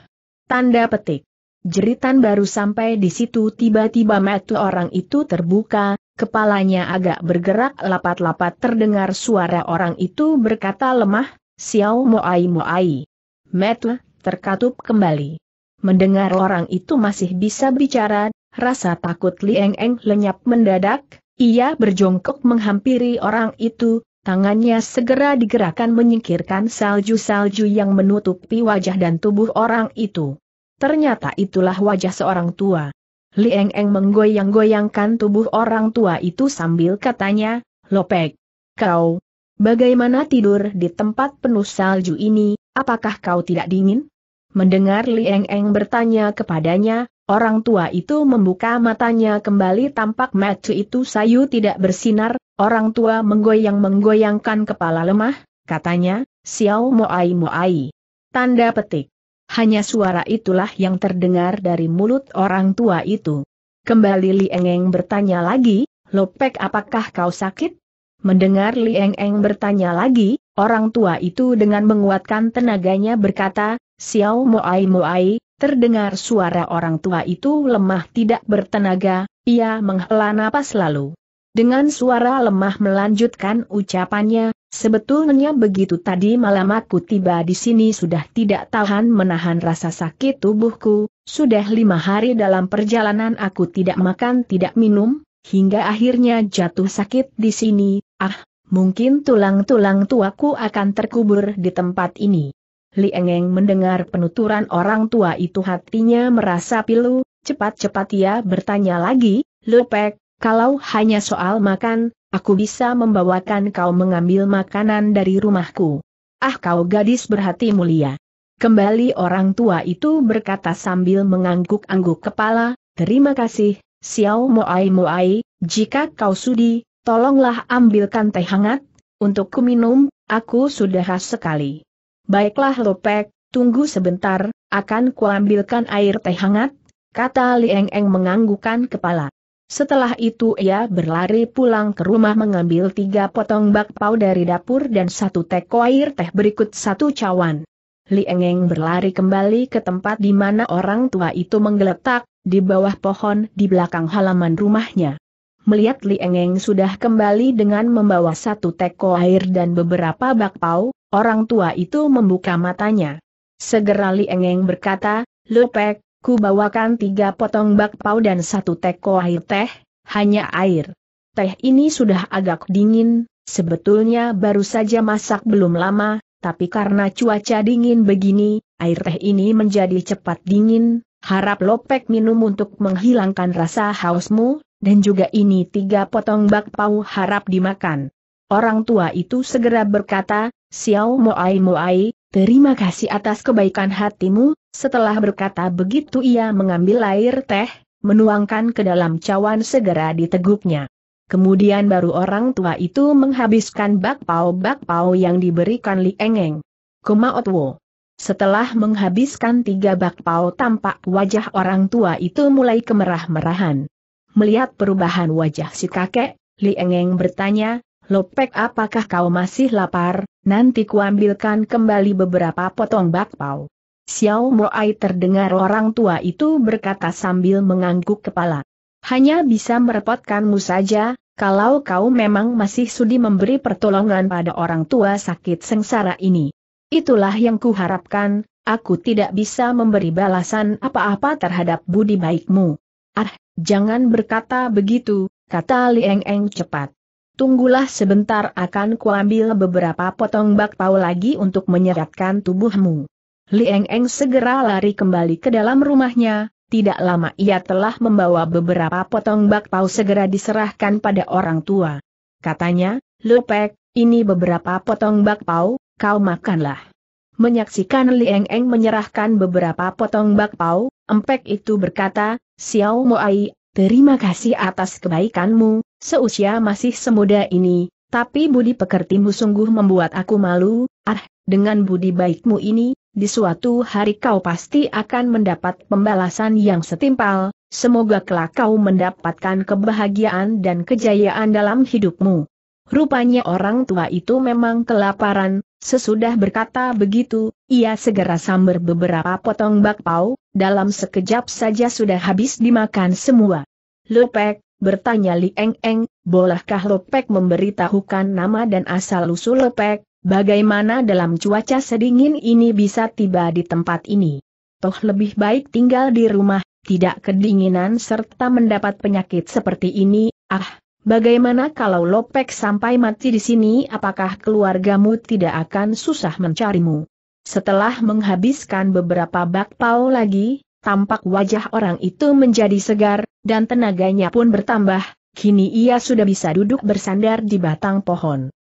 Tanda petik. Jeritan baru sampai di situ tiba-tiba mata orang itu terbuka, kepalanya agak bergerak lapat-lapat terdengar suara orang itu berkata lemah, Xiao Moai Moai. Mata terkatup kembali. Mendengar orang itu masih bisa bicara, rasa takut Lieng Eng lenyap mendadak, ia berjongkok menghampiri orang itu, tangannya segera digerakkan menyingkirkan salju-salju yang menutupi wajah dan tubuh orang itu. Ternyata itulah wajah seorang tua. Lieng Eng menggoyang-goyangkan tubuh orang tua itu sambil katanya, Lopek, kau, bagaimana tidur di tempat penuh salju ini, apakah kau tidak dingin? Mendengar Lieng Eng bertanya kepadanya, Orang tua itu membuka matanya kembali tampak mata itu sayu tidak bersinar, orang tua menggoyang-menggoyangkan kepala lemah, katanya, Xiao Moai Moai. Tanda petik. Hanya suara itulah yang terdengar dari mulut orang tua itu. Kembali Li Engeng bertanya lagi, Lopek apakah kau sakit? Mendengar Li Engeng bertanya lagi, orang tua itu dengan menguatkan tenaganya berkata, Xiao Moai Moai, Terdengar suara orang tua itu lemah tidak bertenaga, ia menghela napas lalu. Dengan suara lemah melanjutkan ucapannya, sebetulnya begitu tadi malam aku tiba di sini sudah tidak tahan menahan rasa sakit tubuhku, sudah lima hari dalam perjalanan aku tidak makan tidak minum, hingga akhirnya jatuh sakit di sini, ah, mungkin tulang-tulang tuaku akan terkubur di tempat ini. Li Engeng mendengar penuturan orang tua itu hatinya merasa pilu, cepat-cepat ia bertanya lagi, Lupek, kalau hanya soal makan, aku bisa membawakan kau mengambil makanan dari rumahku. Ah kau gadis berhati mulia. Kembali orang tua itu berkata sambil mengangguk-angguk kepala, terima kasih, Xiao Moai Moai, jika kau sudi, tolonglah ambilkan teh hangat, untuk kuminum, aku sudah khas sekali. Baiklah Lopek, tunggu sebentar, akan kuambilkan air teh hangat, kata Lieng Eng menganggukan kepala. Setelah itu ia berlari pulang ke rumah mengambil tiga potong bakpao dari dapur dan satu teko air teh berikut satu cawan. Lieng Eng berlari kembali ke tempat di mana orang tua itu menggeletak, di bawah pohon di belakang halaman rumahnya melihat Li Engeng sudah kembali dengan membawa satu teko air dan beberapa bakpao, orang tua itu membuka matanya. Segera Li Engeng berkata, Lopek, ku bawakan tiga potong bakpao dan satu teko air teh, hanya air. Teh ini sudah agak dingin, sebetulnya baru saja masak belum lama, tapi karena cuaca dingin begini, air teh ini menjadi cepat dingin, harap Lopek minum untuk menghilangkan rasa hausmu, dan juga ini tiga potong bakpao harap dimakan. Orang tua itu segera berkata, Xiao Moai Moai, terima kasih atas kebaikan hatimu, setelah berkata begitu ia mengambil air teh, menuangkan ke dalam cawan segera diteguknya. Kemudian baru orang tua itu menghabiskan bakpao-bakpao yang diberikan Li Engeng. Otwo. Setelah menghabiskan tiga bakpao tampak wajah orang tua itu mulai kemerah-merahan. Melihat perubahan wajah si kakek, Li Engeng bertanya, Lopek apakah kau masih lapar, nanti kuambilkan kembali beberapa potong bakpao. Xiao Moai terdengar orang tua itu berkata sambil mengangguk kepala. Hanya bisa merepotkanmu saja, kalau kau memang masih sudi memberi pertolongan pada orang tua sakit sengsara ini. Itulah yang kuharapkan, aku tidak bisa memberi balasan apa-apa terhadap budi baikmu. Ah, Jangan berkata begitu, kata Lieng Eng cepat. Tunggulah sebentar akan kuambil beberapa potong bakpao lagi untuk menyeratkan tubuhmu. Lieng Eng segera lari kembali ke dalam rumahnya, tidak lama ia telah membawa beberapa potong bakpao segera diserahkan pada orang tua. Katanya, Lepek, ini beberapa potong bakpao, kau makanlah. Menyaksikan Lieng Eng menyerahkan beberapa potong bakpao, Empek itu berkata, Xiao Moai, terima kasih atas kebaikanmu, seusia masih semuda ini, tapi budi pekertimu sungguh membuat aku malu, ah, dengan budi baikmu ini, di suatu hari kau pasti akan mendapat pembalasan yang setimpal, semoga kelak kau mendapatkan kebahagiaan dan kejayaan dalam hidupmu. Rupanya orang tua itu memang kelaparan, Sesudah berkata begitu, ia segera sambar beberapa potong bakpao, dalam sekejap saja sudah habis dimakan semua. Lopek, bertanya Li Eng Eng, bolehkah Lopek memberitahukan nama dan asal-usul Lopek, bagaimana dalam cuaca sedingin ini bisa tiba di tempat ini? Toh lebih baik tinggal di rumah, tidak kedinginan serta mendapat penyakit seperti ini, ah, Bagaimana kalau Lopek sampai mati di sini apakah keluargamu tidak akan susah mencarimu? Setelah menghabiskan beberapa bakpao lagi, tampak wajah orang itu menjadi segar, dan tenaganya pun bertambah, kini ia sudah bisa duduk bersandar di batang pohon.